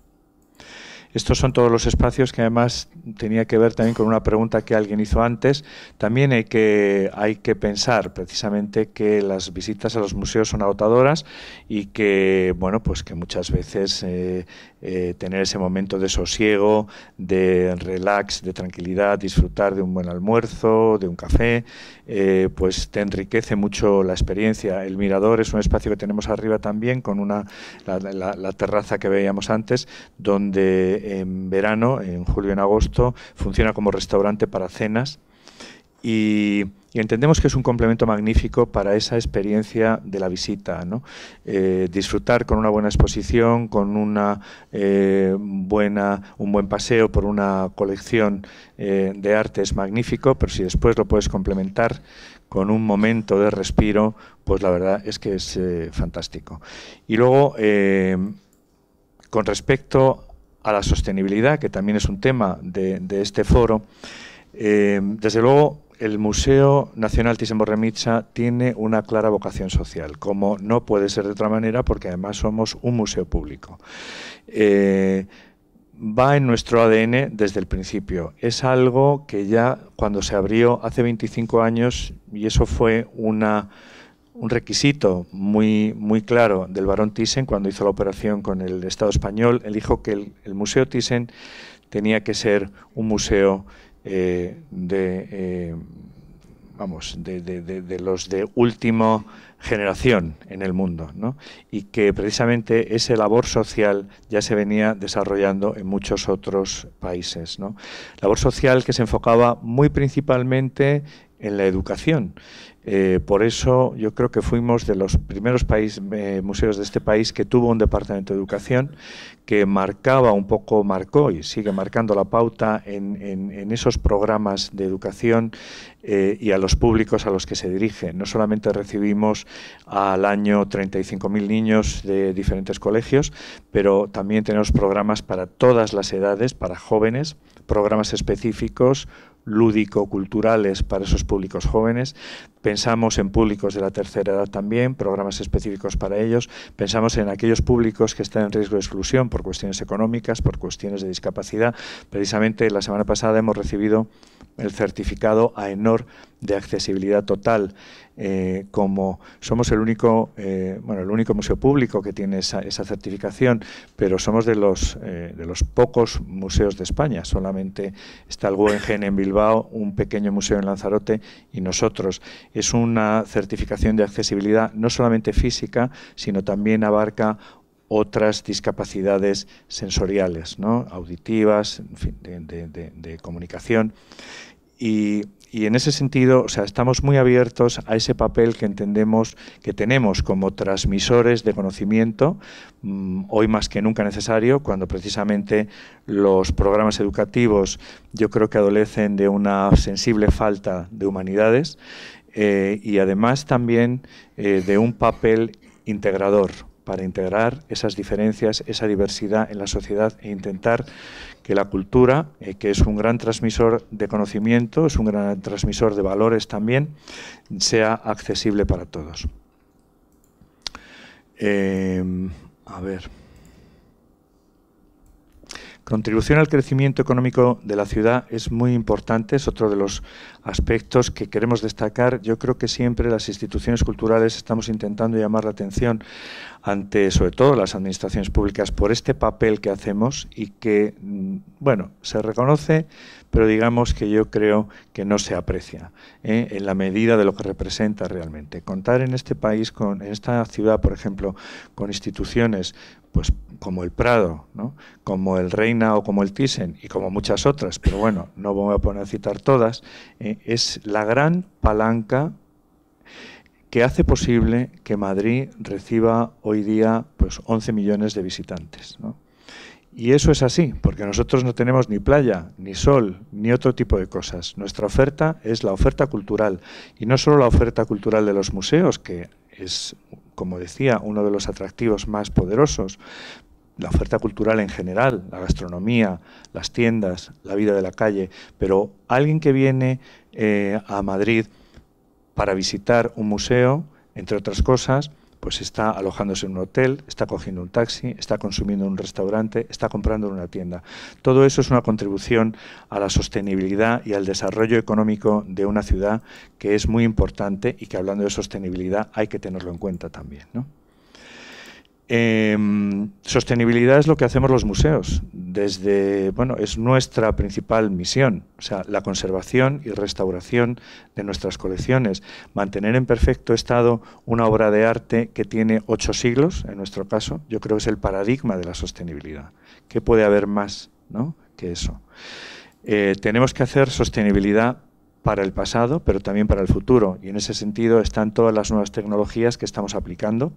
S1: Estos son todos los espacios que además tenía que ver también con una pregunta que alguien hizo antes. También hay que, hay que pensar precisamente que las visitas a los museos son agotadoras y que, bueno, pues que muchas veces eh, eh, tener ese momento de sosiego, de relax, de tranquilidad, disfrutar de un buen almuerzo, de un café, eh, pues te enriquece mucho la experiencia. El mirador es un espacio que tenemos arriba también, con una, la terraza que veíamos antes, donde en verano, en julio y en agosto, funciona como restaurante para cenas y, entendemos que es un complemento magnífico para esa experiencia de la visita. Eh, disfrutar con una buena exposición, con una, eh, buena, un buen paseo por una colección eh, de arte es magnífico, pero si después lo puedes complementar con un momento de respiro, pues la verdad es que es fantástico. Y luego, con respecto a la sostenibilidad, que también es un tema de, este foro, desde luego, el Museo Nacional Thyssen-Bornemisza tiene una clara vocación social, como no puede ser de otra manera, porque además somos un museo público. Eh, va en nuestro ADN desde el principio. Es algo que ya cuando se abrió hace 25 años, y eso fue una, un requisito muy, muy claro del barón Thyssen cuando hizo la operación con el Estado español, el dijo que el, el Museo Thyssen tenía que ser un museo eh, de, eh, vamos, de, de, de, los de última generación en el mundo, y que precisamente esa labor social ya se venía desarrollando en muchos otros países. ¿no? Labor social que se enfocaba muy principalmente en la educación eh, por eso yo creo que fuimos de los primeros eh, museos de este país que tuvo un departamento de educación que marcaba un poco, marcó y sigue marcando la pauta en, esos programas de educación eh, y a los públicos a los que se dirigen. No solamente recibimos al año 35.000 niños de diferentes colegios, pero también tenemos programas para todas las edades, para jóvenes, programas específicos, lúdico-culturales para esos públicos jóvenes. Pensamos en públicos de la tercera edad también, programas específicos para ellos. Pensamos en aquellos públicos que están en riesgo de exclusión por cuestiones económicas, por cuestiones de discapacidad. Precisamente la semana pasada hemos recibido el certificado AENOR de accesibilidad total eh, como somos el único, eh, bueno, el único museo público que tiene esa, certificación, pero somos de los, eh, de los pocos museos de España. Solamente está el Guggenheim en Bilbao, un pequeño museo en Lanzarote y nosotros. Es una certificación de accesibilidad no solamente física, sino también abarca otras discapacidades sensoriales, auditivas, de, de comunicación. Y, en ese sentido, o sea, estamos muy abiertos a ese papel que entendemos que tenemos como transmisores de conocimiento, mm, hoy más que nunca necesario, cuando precisamente los programas educativos yo creo que adolecen de una sensible falta de humanidades eh, y además también eh, de un papel integrador para integrar esas diferencias, esa diversidad en la sociedad e intentar que la cultura, eh, que es un gran transmisor de conocimiento, es un gran transmisor de valores también, sea accesible para todos. Eh, a ver. Contribución al crecimiento económico de la ciudad es muy importante, es otro de los aspectos que queremos destacar. Yo creo que siempre las instituciones culturales estamos intentando llamar la atención ante, sobre todo, las administraciones públicas por este papel que hacemos y que, mm, bueno, se reconoce pero digamos que yo creo que no se aprecia ¿eh? en la medida de lo que representa realmente. Contar en este país, con, en esta ciudad, por ejemplo, con instituciones pues como el Prado, ¿no? como el Reina o como el Thyssen y como muchas otras, pero bueno, no voy a poner a citar todas, ¿eh? es la gran palanca que hace posible que Madrid reciba hoy día pues 11 millones de visitantes. ¿no? Y eso es así, porque nosotros no tenemos ni playa, ni sol, ni otro tipo de cosas. Nuestra oferta es la oferta cultural, y no solo la oferta cultural de los museos, que es, como decía, uno de los atractivos más poderosos, la oferta cultural en general, la gastronomía, las tiendas, la vida de la calle, pero alguien que viene eh, a Madrid para visitar un museo, entre otras cosas, pues está alojándose en un hotel, está cogiendo un taxi, está consumiendo en un restaurante, está comprando en una tienda. Todo eso es una contribución a la sostenibilidad y al desarrollo económico de una ciudad que es muy importante y que hablando de sostenibilidad hay que tenerlo en cuenta también. ¿no? Em, sostenibilidad es lo que hacemos los museos. Desde, bueno, es nuestra principal misión, o sea, la conservación y restauración de nuestras colecciones, mantener en perfecto estado una obra de arte que tiene ocho siglos, en nuestro caso, yo creo que es el paradigma de la sostenibilidad. ¿Qué puede haber más, no, que eso? Eh, tenemos que hacer sostenibilidad para el pasado, pero también para el futuro. Y en ese sentido están todas las nuevas tecnologías que estamos aplicando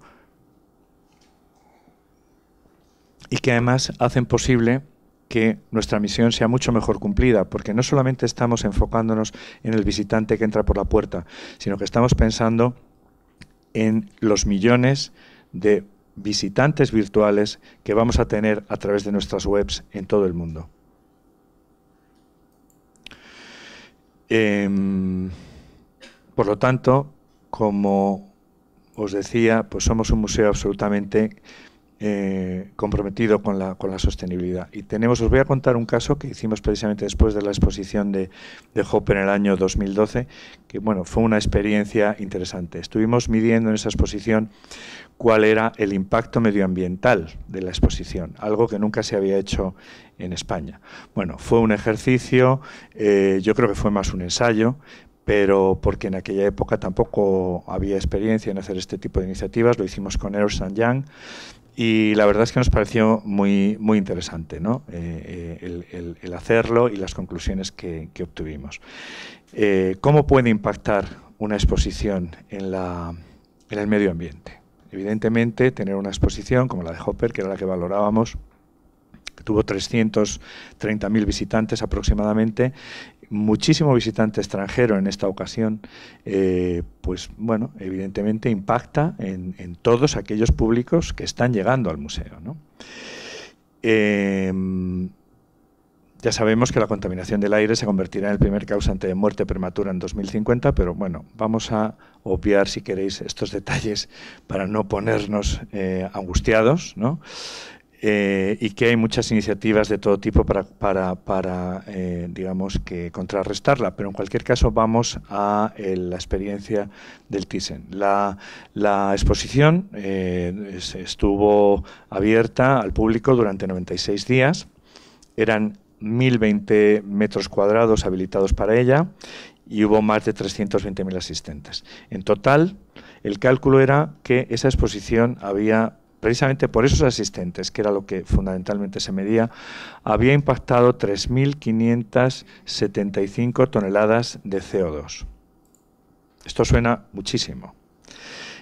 S1: y que además hacen posible que nuestra misión sea mucho mejor cumplida, porque no solamente estamos enfocándonos en el visitante que entra por la puerta, sino que estamos pensando en los millones de visitantes virtuales que vamos a tener a través de nuestras webs en todo el mundo. Em, por lo tanto, como os decía, pues somos un museo absolutamente eh, comprometido con la, sostenibilidad. Y tenemos, os voy a contar un caso que hicimos precisamente después de la exposición de, de Hope en el año 2012, que bueno, fue una experiencia interesante. Estuvimos midiendo en esa exposición cuál era el impacto medioambiental de la exposición, algo que nunca se había hecho en España. Bueno, fue un ejercicio, eh, yo creo que fue más un ensayo, pero porque en aquella época tampoco había experiencia en hacer este tipo de iniciativas, lo hicimos con Ernst Young y la verdad es que nos pareció muy, muy interesante ¿no? Eh, eh, el, hacerlo y las conclusiones que, obtuvimos. Eh, ¿Cómo puede impactar una exposición en, en el medio ambiente? Evidentemente, tener una exposición como la de Hopper, que era la que valorábamos, tuvo 330.000 visitantes aproximadamente, muchísimo visitante extranjero en esta ocasión, eh, pues bueno, evidentemente impacta en, todos aquellos públicos que están llegando al museo. Em, ya sabemos que la contaminación del aire se convertirá en el primer causante de muerte prematura en 2050, pero bueno, vamos a obviar, si queréis, estos detalles para no ponernos eh, angustiados. ¿no? Eh, y que hay muchas iniciativas de todo tipo para, para, para eh, digamos, que contrarrestarla. Pero en cualquier caso vamos a eh, la experiencia del Thyssen. La, la exposición estuvo abierta al público durante 96 días. Eran 1.020 metros cuadrados habilitados para ella y hubo más de 320.000 asistentes. En total, el cálculo era que esa exposición había Precisamente por esos asistentes, que era lo que fundamentalmente se medía, había impactado 3.575 toneladas de CO2. Esto suena muchísimo.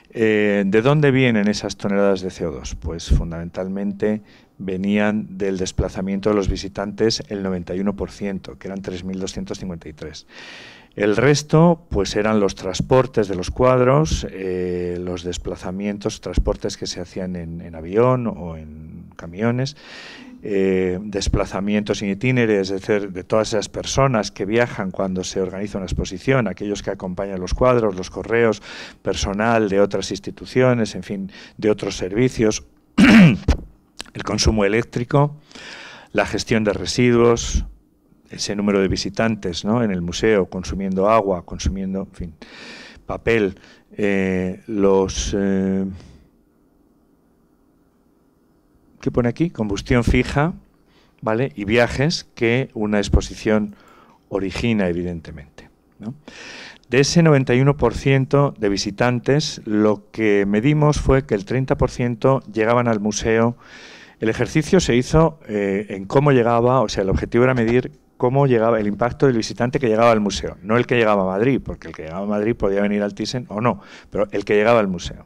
S1: Eh, ¿De dónde vienen esas toneladas de CO2? Pues fundamentalmente venían del desplazamiento de los visitantes el 91%, que eran 3.253. El resto, pues eran los transportes de los cuadros, eh, los desplazamientos, transportes que se hacían en, avión o en camiones, eh, desplazamientos y itineres, es decir, de todas esas personas que viajan cuando se organiza una exposición, aquellos que acompañan los cuadros, los correos, personal de otras instituciones, en fin, de otros servicios, el consumo eléctrico, la gestión de residuos, ese número de visitantes en el museo, consumiendo agua, consumiendo en fin, papel, eh, los... Eh, ¿Qué pone aquí? Combustión fija, ¿vale? Y viajes que una exposición origina, evidentemente. De ese 91% de visitantes, lo que medimos fue que el 30% llegaban al museo. El ejercicio se hizo eh, en cómo llegaba, o sea, el objetivo era medir cómo llegaba el impacto del visitante que llegaba al museo, no el que llegaba a Madrid, porque el que llegaba a Madrid podía venir al Thyssen o no, pero el que llegaba al museo.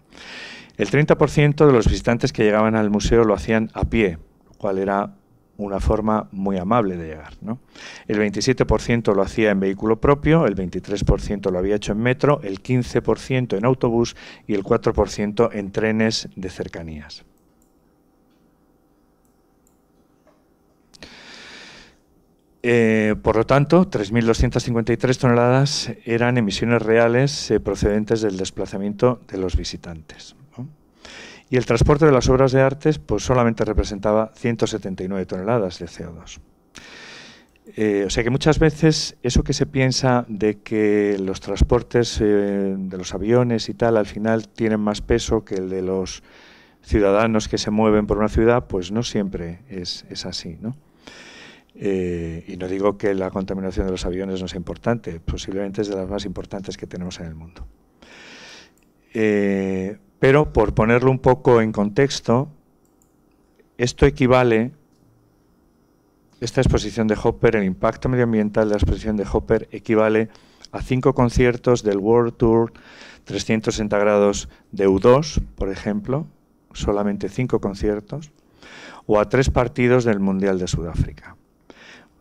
S1: El 30% de los visitantes que llegaban al museo lo hacían a pie, lo cual era una forma muy amable de llegar. El 27% lo hacía en vehículo propio, el 23% lo había hecho en metro, el 15% en autobús y el 4% en trenes de cercanías. Eh, por lo tanto, 3.253 toneladas eran emisiones reales eh, procedentes del desplazamiento de los visitantes. Y el transporte de las obras de arte, pues, solamente representaba 179 toneladas de CO2. Eh, o sea que muchas veces eso que se piensa de que los transportes de los aviones y tal al final tienen más peso que el de los ciudadanos que se mueven por una ciudad, pues no siempre es, es así. ¿no? Eh, y no digo que la contaminación de los aviones no sea importante, posiblemente es de las más importantes que tenemos en el mundo. Eh, pero por ponerlo un poco en contexto, esto equivale, esta exposición de Hopper, el impacto medioambiental de la exposición de Hopper equivale a cinco conciertos del World Tour 360 grados de U2, por ejemplo, solamente cinco conciertos, o a tres partidos del Mundial de Sudáfrica.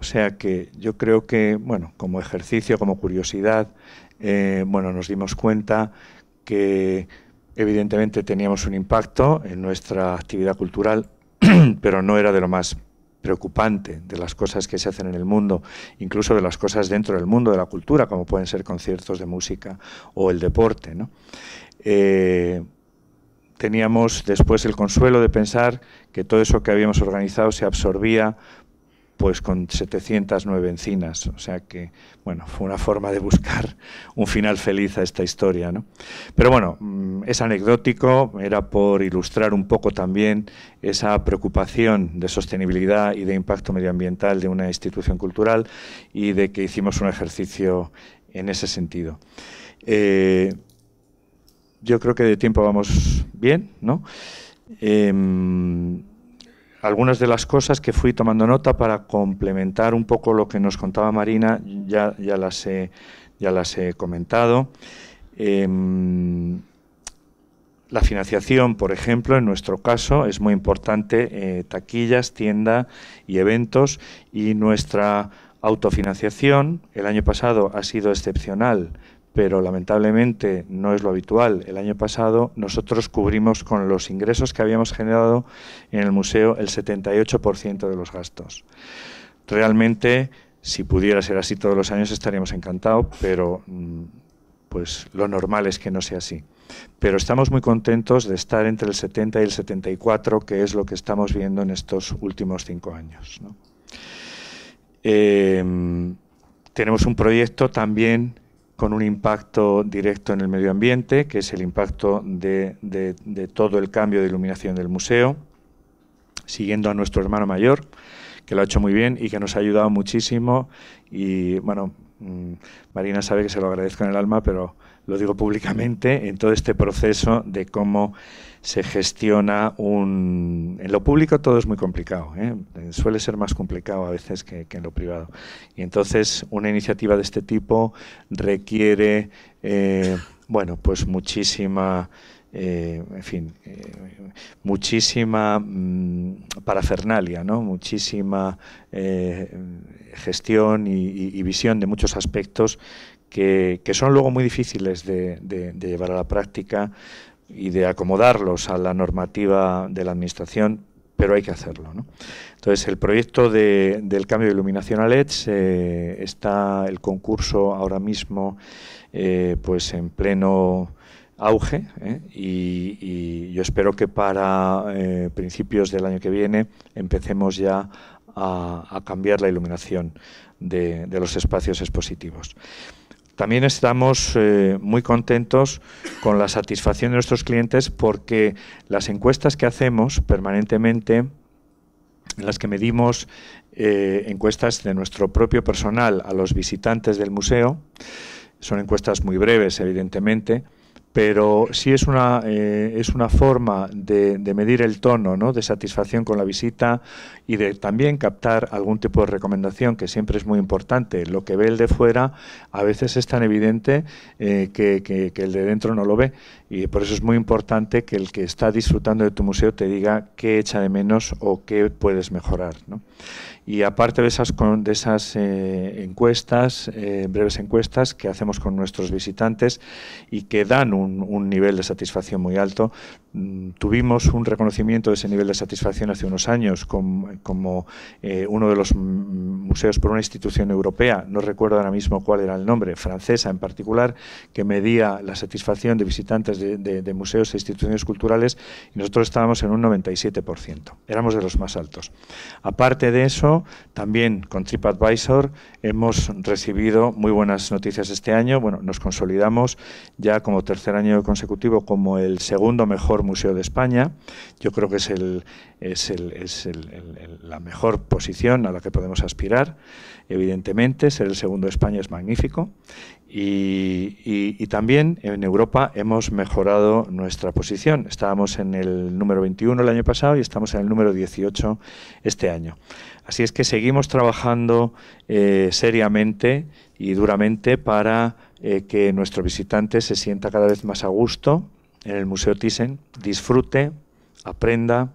S1: O sea que yo creo que, bueno, como ejercicio, como curiosidad, eh, bueno, nos dimos cuenta que evidentemente teníamos un impacto en nuestra actividad cultural, pero no era de lo más preocupante de las cosas que se hacen en el mundo, incluso de las cosas dentro del mundo de la cultura, como pueden ser conciertos de música o el deporte. Eh, teníamos después el consuelo de pensar que todo eso que habíamos organizado se absorbía pues con 709 encinas. O sea que, bueno, fue una forma de buscar un final feliz a esta historia. ¿no? Pero bueno, mm, es anecdótico, era por ilustrar un poco también esa preocupación de sostenibilidad y de impacto medioambiental de una institución cultural y de que hicimos un ejercicio en ese sentido. Eh, yo creo que de tiempo vamos bien, ¿no? Em, algunas de las cosas que fui tomando nota para complementar un poco lo que nos contaba Marina, ya, ya, las, he, comentado. Em, la financiación, por ejemplo, en nuestro caso es muy importante, eh, taquillas, tienda y eventos y nuestra autofinanciación el año pasado ha sido excepcional pero lamentablemente no es lo habitual. El año pasado nosotros cubrimos con los ingresos que habíamos generado en el museo el 78% de los gastos. Realmente, si pudiera ser así todos los años estaríamos encantados, pero mm, pues lo normal es que no sea así. Pero estamos muy contentos de estar entre el 70 y el 74, que es lo que estamos viendo en estos últimos cinco años. Em, tenemos un proyecto también con un impacto directo en el medio ambiente, que es el impacto de, todo el cambio de iluminación del museo, siguiendo a nuestro hermano mayor, que lo ha hecho muy bien y que nos ha ayudado muchísimo. Y bueno, mm, Marina sabe que se lo agradezco en el alma, pero lo digo públicamente en todo este proceso de cómo se gestiona un... En lo público todo es muy complicado, ¿eh? suele ser más complicado a veces que, en lo privado. Y entonces una iniciativa de este tipo requiere, eh, bueno, pues muchísima... Eh, en fin, muchísima mm, parafernalia, ¿no? muchísima gestión y, visión de muchos aspectos que, son luego muy difíciles de, llevar a la práctica y de acomodarlos a la normativa de la Administración, pero hay que hacerlo. Entonces, el proyecto del cambio de iluminación a LED está el concurso ahora mismo eh, pues en pleno auge ¿eh? y, yo espero que para eh, principios del año que viene empecemos ya a, cambiar la iluminación de los espacios expositivos. También estamos eh, muy contentos con la satisfacción de nuestros clientes porque las encuestas que hacemos permanentemente, en las que medimos eh, encuestas de nuestro propio personal a los visitantes del museo, son encuestas muy breves, evidentemente, pero sí es una, eh, es una forma de, medir el tono ¿no? de satisfacción con la visita y de también captar algún tipo de recomendación, que siempre es muy importante. Lo que ve el de fuera a veces es tan evidente eh, que, que, que, el de dentro no lo ve y por eso es muy importante que el que está disfrutando de tu museo te diga qué echa de menos o qué puedes mejorar. Y aparte de esas, de esas eh, encuestas, eh, breves encuestas que hacemos con nuestros visitantes y que dan un nivel de satisfacción muy alto, Mm, tuvimos un reconocimiento de ese nivel de satisfacción hace unos años como, eh, uno de los mm, museos por una institución europea, no recuerdo ahora mismo cuál era el nombre, francesa en particular, que medía la satisfacción de visitantes de, museos e instituciones culturales y nosotros estábamos en un 97%. Éramos de los más altos. Aparte de eso, también con TripAdvisor hemos recibido muy buenas noticias este año. Bueno, nos consolidamos ya como tercer año consecutivo como el segundo mejor Museo de España. Yo creo que es, es, la mejor posición a la que podemos aspirar. Evidentemente, ser el segundo de España es magnífico. Y, también en Europa hemos mejorado nuestra posición. Estábamos en el número 21 el año pasado y estamos en el número 18 este año. Así es que seguimos trabajando eh, seriamente y duramente para eh, que nuestro visitante se sienta cada vez más a gusto en el Museo Thyssen, disfrute, aprenda,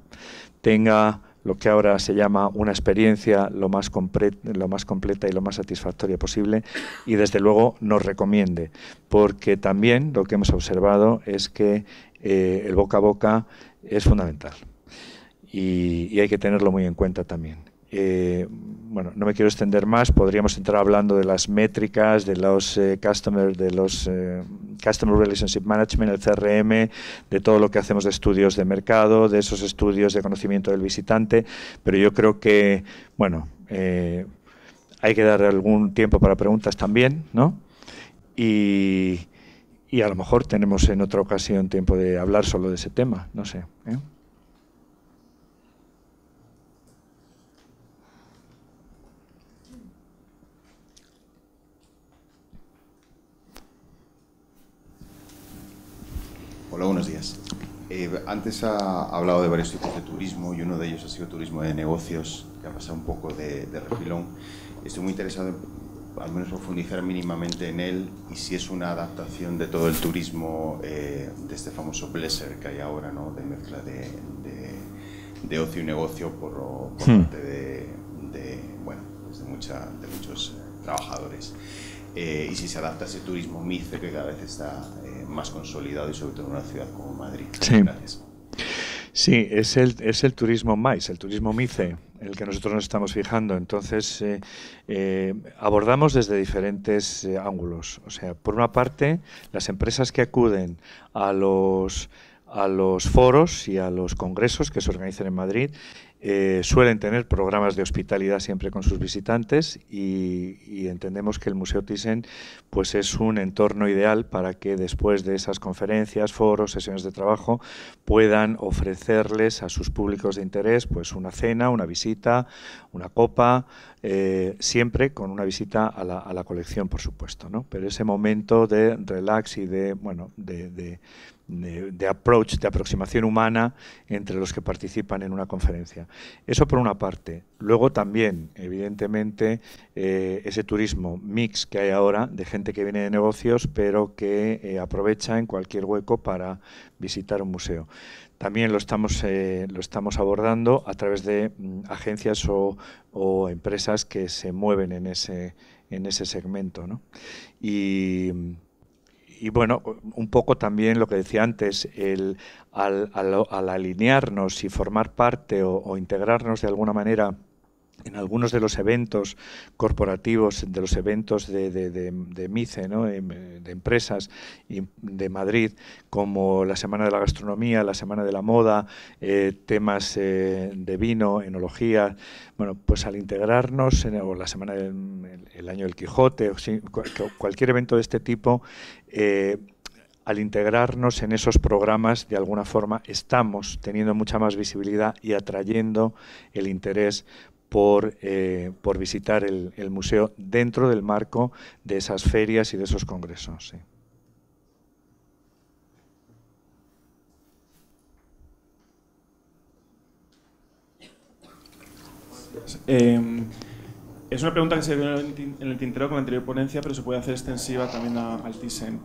S1: tenga lo que ahora se llama una experiencia lo más, completa y lo más satisfactoria posible y desde luego nos recomiende, porque también lo que hemos observado es que eh, el boca a boca es fundamental y hay que tenerlo muy en cuenta también. Eh, bueno, no me quiero extender más, podríamos entrar hablando de las métricas, de los eh, customer, de los eh, customer relationship management, el CRM, de todo lo que hacemos de estudios de mercado, de esos estudios de conocimiento del visitante, pero yo creo que, bueno, hay que dar algún tiempo para preguntas también, ¿no? y, a lo mejor tenemos en otra ocasión tiempo de hablar solo de ese tema, no sé.
S2: Hola, buenos días. Eh, antes ha hablado de varios tipos de turismo y uno de ellos ha sido turismo de negocios, que ha pasado un poco de, de refilón. Estoy muy interesado en al menos profundizar mínimamente en él y si es una adaptación de todo el turismo eh, de este famoso Blesser que hay ahora, ¿no? de mezcla de, de, ocio y negocio por, hmm. parte de, bueno, pues de muchos trabajadores. Eh,
S1: y si se adapta a ese turismo mice que cada vez está eh, más consolidado y sobre todo en una ciudad como Madrid. Sí. es el, turismo MICE, el turismo MICE, el que nosotros nos estamos fijando. Entonces, eh, abordamos desde diferentes ángulos. O sea, por una parte, las empresas que acuden a los, a los foros y a los congresos que se organizan en Madrid eh, suelen tener programas de hospitalidad siempre con sus visitantes y, entendemos que el Museo Thyssen pues es un entorno ideal para que después de esas conferencias, foros, sesiones de trabajo puedan ofrecerles a sus públicos de interés pues una cena, una visita, una copa, eh, siempre con una visita a la, colección por supuesto, pero ese momento de relax y de, bueno, de de, approach, de aproximación humana entre los que participan en una conferencia. Eso por una parte. Luego también, evidentemente, eh, ese turismo mix que hay ahora de gente que viene de negocios, pero que eh, aprovecha en cualquier hueco para visitar un museo. También lo estamos, eh, lo estamos abordando a través de mm, agencias o, empresas que se mueven en ese, en ese segmento. Y mm, y bueno, un poco también lo que decía antes, el, al, al, al alinearnos y formar parte o integrarnos de alguna manera en algunos de los eventos corporativos, de los eventos de, MICE, e, em, de empresas de Madrid, como la Semana de la Gastronomía, la Semana de la Moda, eh, temas eh, de vino, enología, bueno, pues al integrarnos, en, o la Semana del el Año del Quijote, o cualquier evento de este tipo, eh, al integrarnos en esos programas, de alguna forma estamos teniendo mucha más visibilidad y atrayendo el interés eh, por, visitar el, museo dentro del marco de esas ferias y de esos congresos.
S2: Em, es una pregunta que se vio en el tintero con la anterior ponencia, pero se puede hacer extensiva también a, al TISEN.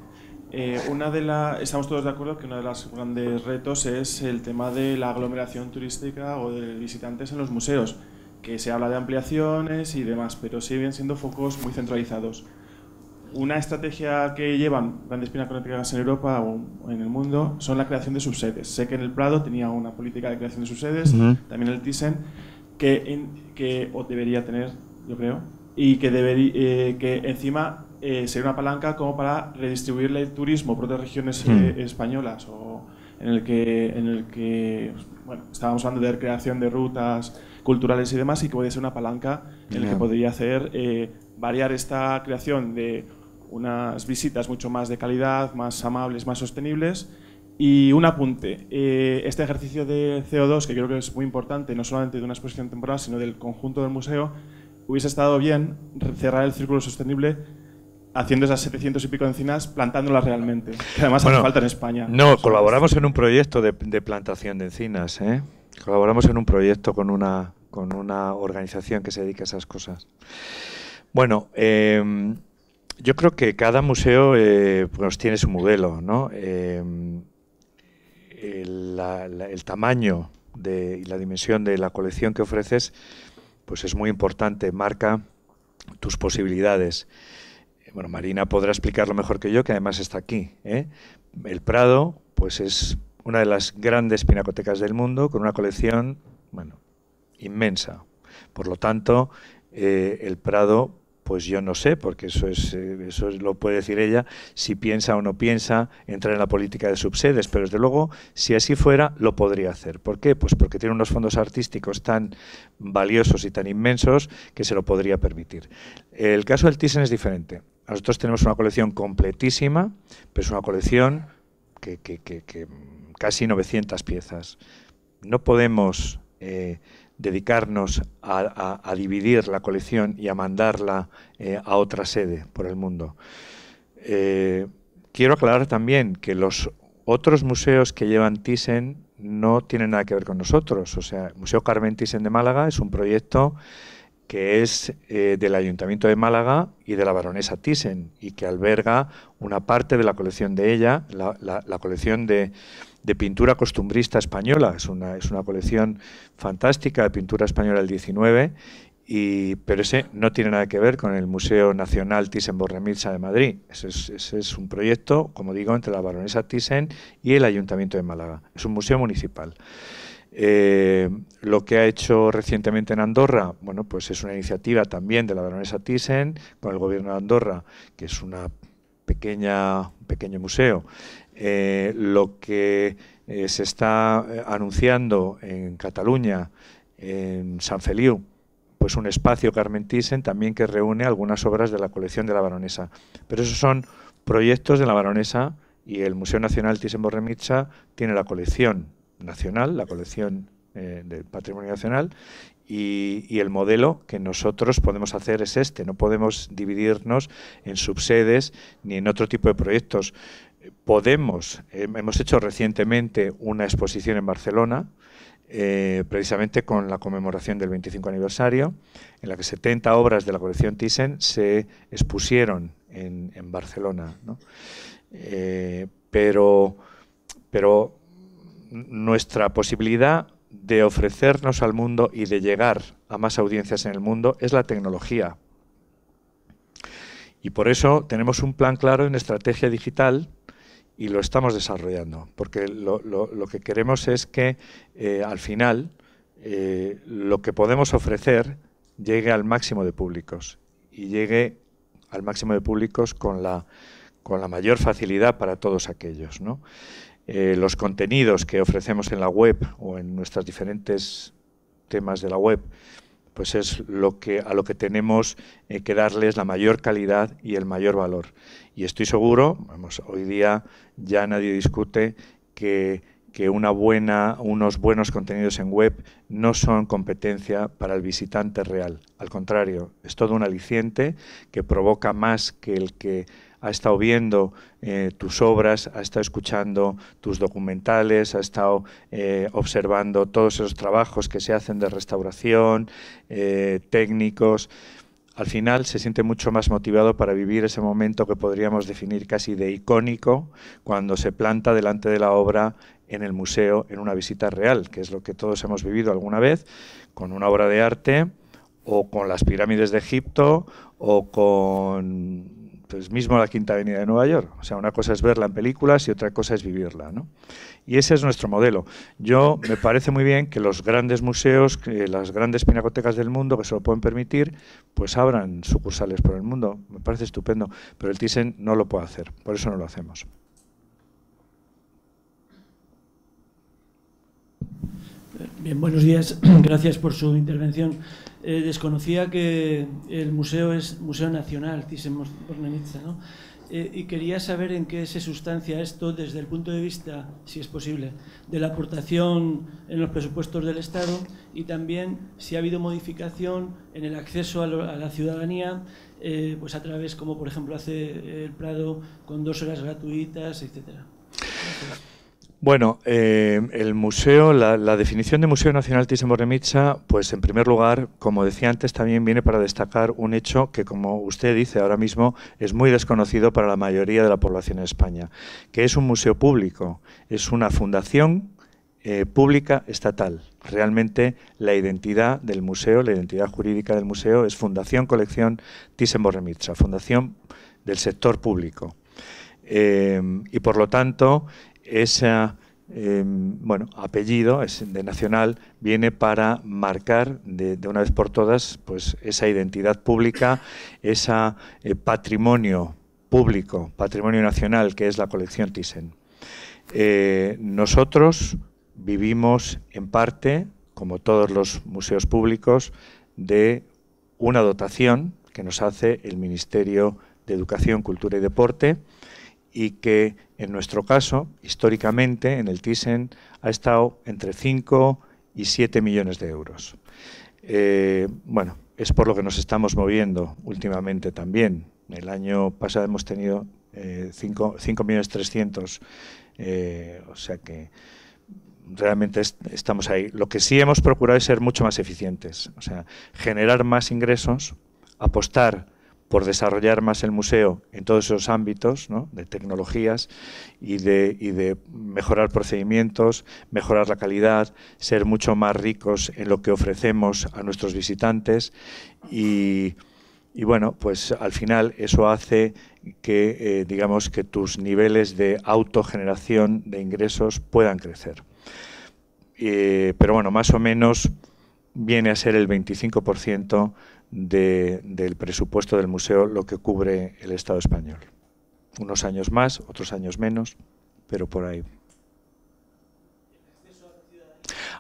S2: Eh, una de la, estamos todos de acuerdo que uno de los grandes retos es el tema de la aglomeración turística o de visitantes en los museos que se habla de ampliaciones y demás, pero siguen siendo focos muy centralizados. Una estrategia que llevan grandes pinas económicas en Europa o en el mundo son la creación de subsedes. Sé que en el Prado tenía una política de creación de subsedes, también el Thyssen, que, que debería tener, yo creo, y que, debería, eh, que encima eh, sería una palanca como para redistribuirle el turismo por otras regiones eh, españolas o en el que, en el que bueno, estábamos hablando de creación de rutas culturales y demás, y que puede ser una palanca en la que podría hacer eh, variar esta creación de unas visitas mucho más de calidad, más amables, más sostenibles. Y un apunte, eh, este ejercicio de CO2, que creo que es muy importante, no solamente de una exposición temporal, sino del conjunto del museo, hubiese estado bien cerrar el círculo sostenible haciendo esas 700 y pico encinas, plantándolas realmente, que además hace falta en España. No,
S1: colaboramos en un proyecto de, de plantación de encinas, ¿eh? Colaboramos en un proyecto con una, con una organización que se dedica a esas cosas. Bueno, em, yo creo que cada museo eh, pues tiene su modelo, ¿no? Em, el, tamaño de, y la dimensión de la colección que ofreces, pues es muy importante, marca tus posibilidades. Bueno, Marina podrá explicarlo mejor que yo, que además está aquí. ¿eh? El Prado, pues es una de las grandes pinacotecas del mundo, con una colección, bueno, inmensa. Por lo tanto, eh, el Prado, pues yo no sé, porque eso es, eh, eso lo puede decir ella, si piensa o no piensa entrar en la política de subsedes, pero desde luego, si así fuera, lo podría hacer. ¿Por qué? Pues porque tiene unos fondos artísticos tan valiosos y tan inmensos que se lo podría permitir. El caso del Thyssen es diferente. Nosotros tenemos una colección completísima, pero es una colección que, que, que, que casi 900 piezas. No podemos eh, dedicarnos a, dividir la colección y a mandarla eh, a otra sede por el mundo. Eh, quiero aclarar también que los otros museos que llevan Thyssen no tienen nada que ver con nosotros. O sea, el Museo Carmen Thyssen de Málaga es un proyecto que es del Ayuntamiento de Málaga y de la baronesa Thyssen y que alberga una parte de la colección de ella, la colección de, de pintura costumbrista española. Es una, es una colección fantástica de pintura española del 19, y, pero ese no tiene nada que ver con el Museo Nacional Thyssen-Bornemisza de Madrid. Ese es, un proyecto, como digo, entre la baronesa Thyssen y el Ayuntamiento de Málaga. Es un museo municipal. Eh, lo que ha hecho recientemente en Andorra, bueno, pues es una iniciativa también de la baronesa Thyssen con el gobierno de Andorra, que es una pequeña, un pequeño museo eh, lo que eh, se está eh, anunciando en Cataluña, en San Feliu, pues un espacio Carmen Thyssen también que reúne algunas obras de la colección de la baronesa. Pero esos son proyectos de la baronesa y el Museo Nacional Thyssen-Bornemisza tiene la colección nacional, la colección del patrimonio nacional, y, el modelo que nosotros podemos hacer es este. No podemos dividirnos en subsedes ni en otro tipo de proyectos podemos, eh, hemos hecho recientemente una exposición en Barcelona, eh, precisamente con la conmemoración del 25 aniversario, en la que 70 obras de la colección Thyssen se expusieron en, Barcelona. Eh, pero, pero nuestra posibilidad de ofrecernos al mundo y de llegar a más audiencias en el mundo es la tecnología. Y por eso tenemos un plan claro en estrategia digital y lo estamos desarrollando, porque lo, que queremos es que eh, al final eh, lo que podemos ofrecer llegue al máximo de públicos y llegue al máximo de públicos con la, con la mayor facilidad para todos aquellos. Eh, los contenidos que ofrecemos en la web o en nuestros diferentes temas de la web pues es lo que, a lo que tenemos eh, que darles la mayor calidad y el mayor valor. Y estoy seguro, hoy día ya nadie discute que, una buena, unos buenos contenidos en web no son competencia para el visitante real. Al contrario, es todo un aliciente que provoca más que el que ha estado viendo eh, tus obras, ha estado escuchando tus documentales, ha estado eh, observando todos esos trabajos que se hacen de restauración, eh, técnicos. Al final se siente mucho más motivado para vivir ese momento que podríamos definir casi de icónico cuando se planta delante de la obra en el museo en una visita real, que es lo que todos hemos vivido alguna vez con una obra de arte o con las pirámides de Egipto o con pues mismo la Quinta Avenida de Nueva York. O sea, una cosa es verla en películas y otra cosa es vivirla. Y ese es nuestro modelo. Yo me parece muy bien que los grandes museos, las grandes pinacotecas del mundo que se lo pueden permitir, pues abran sucursales por el mundo. Me parece estupendo, pero el Thyssen no lo puede hacer. Por eso no lo hacemos.
S2: Bien, buenos días. Gracias por su intervención. Eh, desconocía que el museo es Museo Nacional, Thyssen-Bornemisza, ¿no? Eh, y quería saber en qué se sustancia esto desde el punto de vista, si es posible, de la aportación en los presupuestos del Estado y también si ha habido modificación en el acceso a, la ciudadanía, eh, pues a través, como por ejemplo hace el Prado, con dos horas gratuitas, etcétera.
S1: Bueno, eh, el museo, la, definición de Museo Nacional Thyssen-Bornemisza, pues en primer lugar, como decía antes, también viene para destacar un hecho que, como usted dice ahora mismo, es muy desconocido para la mayoría de la población en España, que es un museo público, es una fundación eh, pública estatal. Realmente la identidad del museo, la identidad jurídica del museo es Fundación Colección Thyssen-Bornemisza, fundación del sector público. Eh, y por lo tanto ese em, bueno, apellido es de nacional, viene para marcar de, una vez por todas pues, esa identidad pública, ese eh, patrimonio público, patrimonio nacional que es la colección Thyssen. Eh, nosotros vivimos en parte, como todos los museos públicos, de una dotación que nos hace el Ministerio de Educación, Cultura y Deporte y que en nuestro caso, históricamente, en el Thyssen ha estado entre 5 y 7 millones de euros. Eh, bueno, es por lo que nos estamos moviendo últimamente también. El año pasado hemos tenido 5.300.000, eh, millones eh, o sea que realmente estamos ahí. Lo que sí hemos procurado es ser mucho más eficientes, o sea, generar más ingresos, apostar por desarrollar más el museo en todos esos ámbitos de tecnologías y de, de, mejorar procedimientos, mejorar la calidad, ser mucho más ricos en lo que ofrecemos a nuestros visitantes y, bueno, pues al final eso hace que, eh, digamos, que tus niveles de autogeneración de ingresos puedan crecer. Eh, pero bueno, más o menos viene a ser el 25% de, del presupuesto del museo lo que cubre el Estado español. Unos años más, otros años menos, pero por ahí.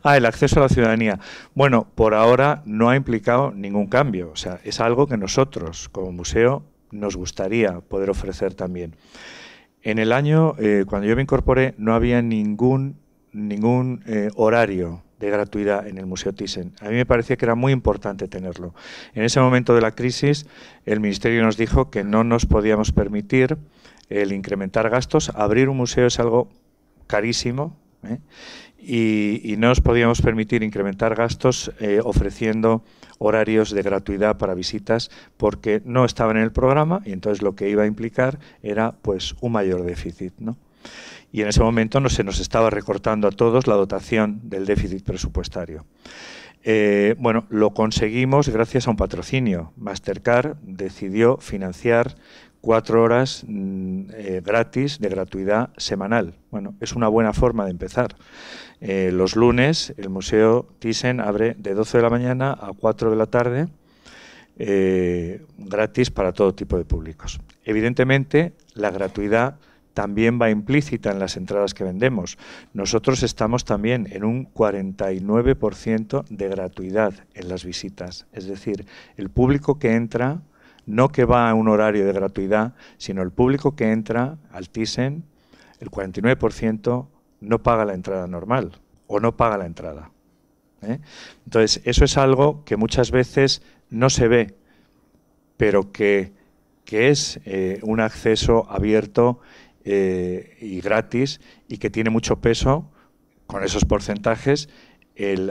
S1: Ah, el acceso a la ciudadanía. Bueno, por ahora no ha implicado ningún cambio. O sea, es algo que nosotros, como museo, nos gustaría poder ofrecer también. En el año, eh, cuando yo me incorporé, no había ningún, ningún eh, horario de gratuidad en el Museo Thyssen. A mí me parecía que era muy importante tenerlo. En ese momento de la crisis, el Ministerio nos dijo que no nos podíamos permitir el incrementar gastos. Abrir un museo es algo carísimo, ¿eh? Y, no nos podíamos permitir incrementar gastos eh, ofreciendo horarios de gratuidad para visitas porque no estaban en el programa y entonces lo que iba a implicar era pues un mayor déficit. ¿no? y en ese momento no, se nos estaba recortando a todos la dotación del déficit presupuestario. Eh, bueno, lo conseguimos gracias a un patrocinio. Mastercard decidió financiar cuatro horas mm, eh, gratis de gratuidad semanal. Bueno, es una buena forma de empezar. Eh, los lunes el Museo Thyssen abre de 12 de la mañana a 4 de la tarde, gratis para todo tipo de públicos. Evidentemente, la gratuidad también va implícita en las entradas que vendemos. Nosotros estamos también en un 49% de gratuidad en las visitas. Es decir, el público que entra, no que va a un horario de gratuidad, sino el público que entra al Thyssen, el 49% no paga la entrada normal o no paga la entrada. ¿eh? Entonces, eso es algo que muchas veces no se ve, pero que, es eh, un acceso abierto eh, y gratis y que tiene mucho peso con esos porcentajes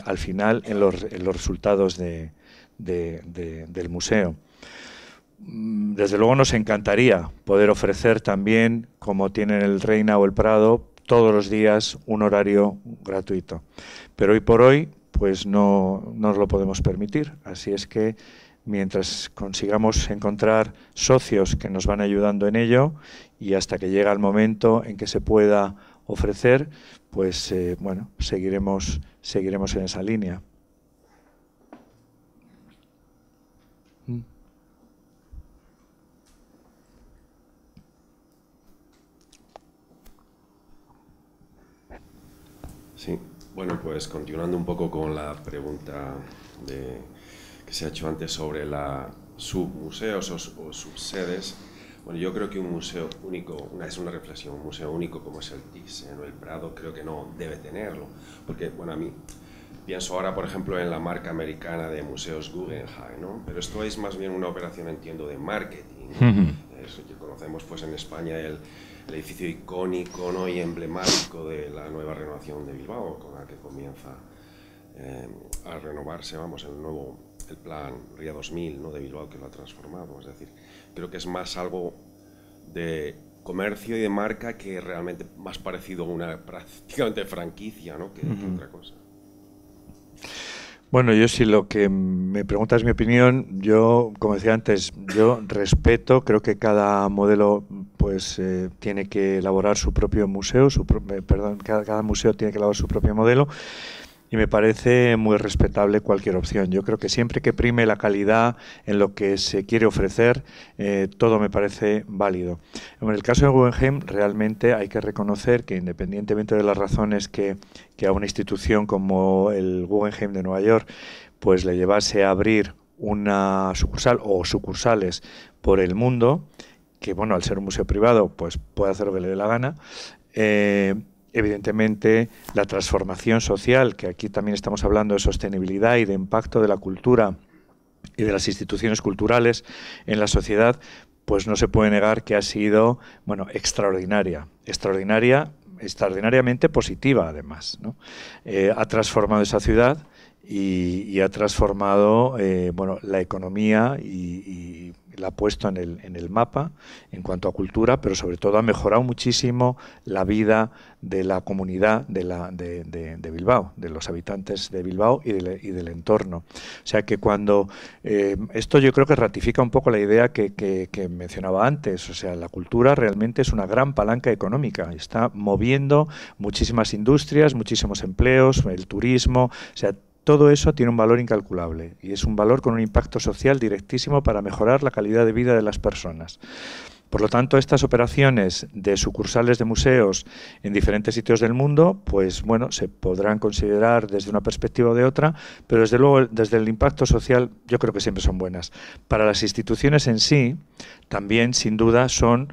S1: al final en los, resultados del museo. Mm, desde luego nos encantaría poder ofrecer también, como tienen el Reina o el Prado, todos los días un horario gratuito. Pero hoy por hoy, pues no nos lo podemos permitir. Así es que mientras consigamos encontrar socios que nos van ayudando en ello y hasta que llega el momento en que se pueda ofrecer, pues eh, bueno, seguiremos, en esa línea.
S2: Sí, bueno, pues continuando un poco con la pregunta que se ha hecho antes sobre la submuseos o, o subsedes, bueno, yo creo que un museo único, una, es una reflexión, un museo único como es el Thyssen o el Prado, creo que no debe tenerlo, porque, bueno, a mí pienso ahora, por ejemplo, en la marca americana de museos Guggenheim, ¿no? Pero esto es más bien una operación, entiendo, de marketing. Eso que conocemos, pues, en España el, edificio icónico ¿no? y emblemático de la nueva renovación de Bilbao, con la que comienza eh, a renovarse, vamos, el nuevo el plan RIA 2000 ¿no? de Bilbao que lo ha transformado. Es decir, creo que es más algo de comercio y de marca que realmente más parecido a una prácticamente franquicia ¿no? que, otra cosa.
S1: Bueno, yo si lo que me preguntas mi opinión, yo, como decía antes, yo respeto, creo que cada modelo pues eh, tiene que elaborar su propio museo, su eh, perdón, cada museo tiene que elaborar su propio modelo y me parece muy respetable cualquier opción. Yo creo que siempre que prime la calidad en lo que se quiere ofrecer, eh, todo me parece válido. En el caso de Guggenheim, realmente hay que reconocer que independientemente de las razones que, a una institución como el Guggenheim de Nueva York pues le llevase a abrir una sucursal o sucursales por el mundo, que bueno, al ser un museo privado, pues puede hacer lo que le dé la gana, eh, evidentemente la transformación social, que aquí también estamos hablando de sostenibilidad y de impacto de la cultura y de las instituciones culturales en la sociedad, pues no se puede negar que ha sido, bueno, extraordinaria, extraordinaria, extraordinariamente positiva además. Eh, ha transformado esa ciudad y, ha transformado, eh, bueno, la economía y la ha puesto en el, en el mapa en cuanto a cultura, pero sobre todo ha mejorado muchísimo la vida de la comunidad de, la, de, Bilbao, de los habitantes de Bilbao y, del entorno. O sea que cuando eh, esto yo creo que ratifica un poco la idea que, que, mencionaba antes, o sea, la cultura realmente es una gran palanca económica, está moviendo muchísimas industrias, muchísimos empleos, el turismo, o sea, todo eso tiene un valor incalculable y es un valor con un impacto social directísimo para mejorar la calidad de vida de las personas. Por lo tanto, estas operaciones de sucursales de museos en diferentes sitios del mundo, pues bueno, se podrán considerar desde una perspectiva o de otra, pero desde luego desde el impacto social yo creo que siempre son buenas. Para las instituciones en sí, también sin duda son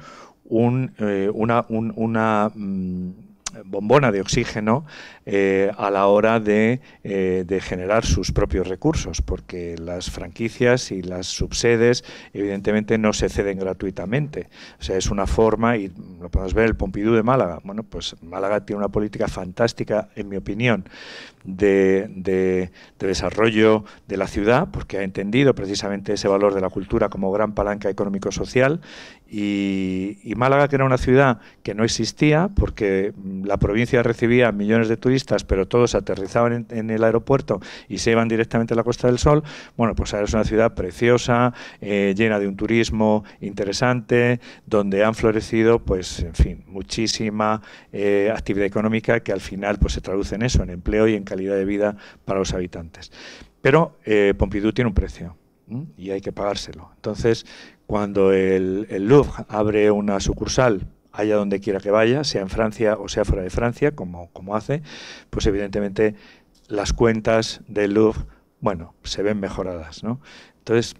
S1: eh, una, mm, bombona de oxígeno eh, a la hora eh, de, generar sus propios recursos, porque las franquicias y las subsedes evidentemente no se ceden gratuitamente. O sea, es una forma, y lo podemos ver, el Pompidou de Málaga. Bueno, pues Málaga tiene una política fantástica, en mi opinión, de, de desarrollo de la ciudad, porque ha entendido precisamente ese valor de la cultura como gran palanca económico-social y, Málaga, que era una ciudad que no existía, porque mm, la provincia recibía millones de turistas, pero todos aterrizaban en, el aeropuerto y se iban directamente a la Costa del Sol, bueno, pues ahora es una ciudad preciosa, eh, llena de un turismo interesante, donde han florecido, pues, en fin, muchísima eh, actividad económica que al final pues, se traduce en eso, en empleo y en calidad de vida para los habitantes. Pero eh, Pompidou tiene un precio y hay que pagárselo. Entonces, cuando el, Louvre abre una sucursal allá donde quiera que vaya, sea en Francia o sea fuera de Francia, como, hace, pues evidentemente las cuentas del Louvre, bueno, se ven mejoradas, ¿no? Entonces,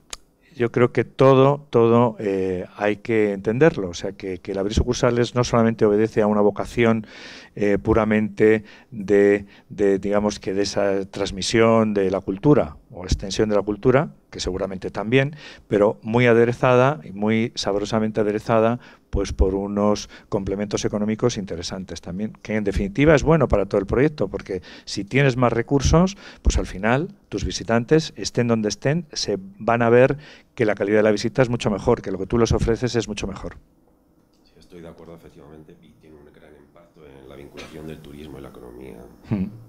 S1: yo creo que todo, todo eh, hay que entenderlo. O sea, que, el abrir sucursales no solamente obedece a una vocación eh, puramente de, de, digamos que de esa transmisión de la cultura o extensión de la cultura, que seguramente también, pero muy aderezada y muy sabrosamente aderezada pues por unos complementos económicos interesantes también, que en definitiva es bueno para todo el proyecto, porque si tienes más recursos, pues al final tus visitantes, estén donde estén, se van a ver que la calidad de la visita es mucho mejor, que lo que tú les ofreces es mucho mejor.
S2: estoy de acuerdo, efectivamente, y tiene un gran impacto en la vinculación del turismo y la economía. Hmm.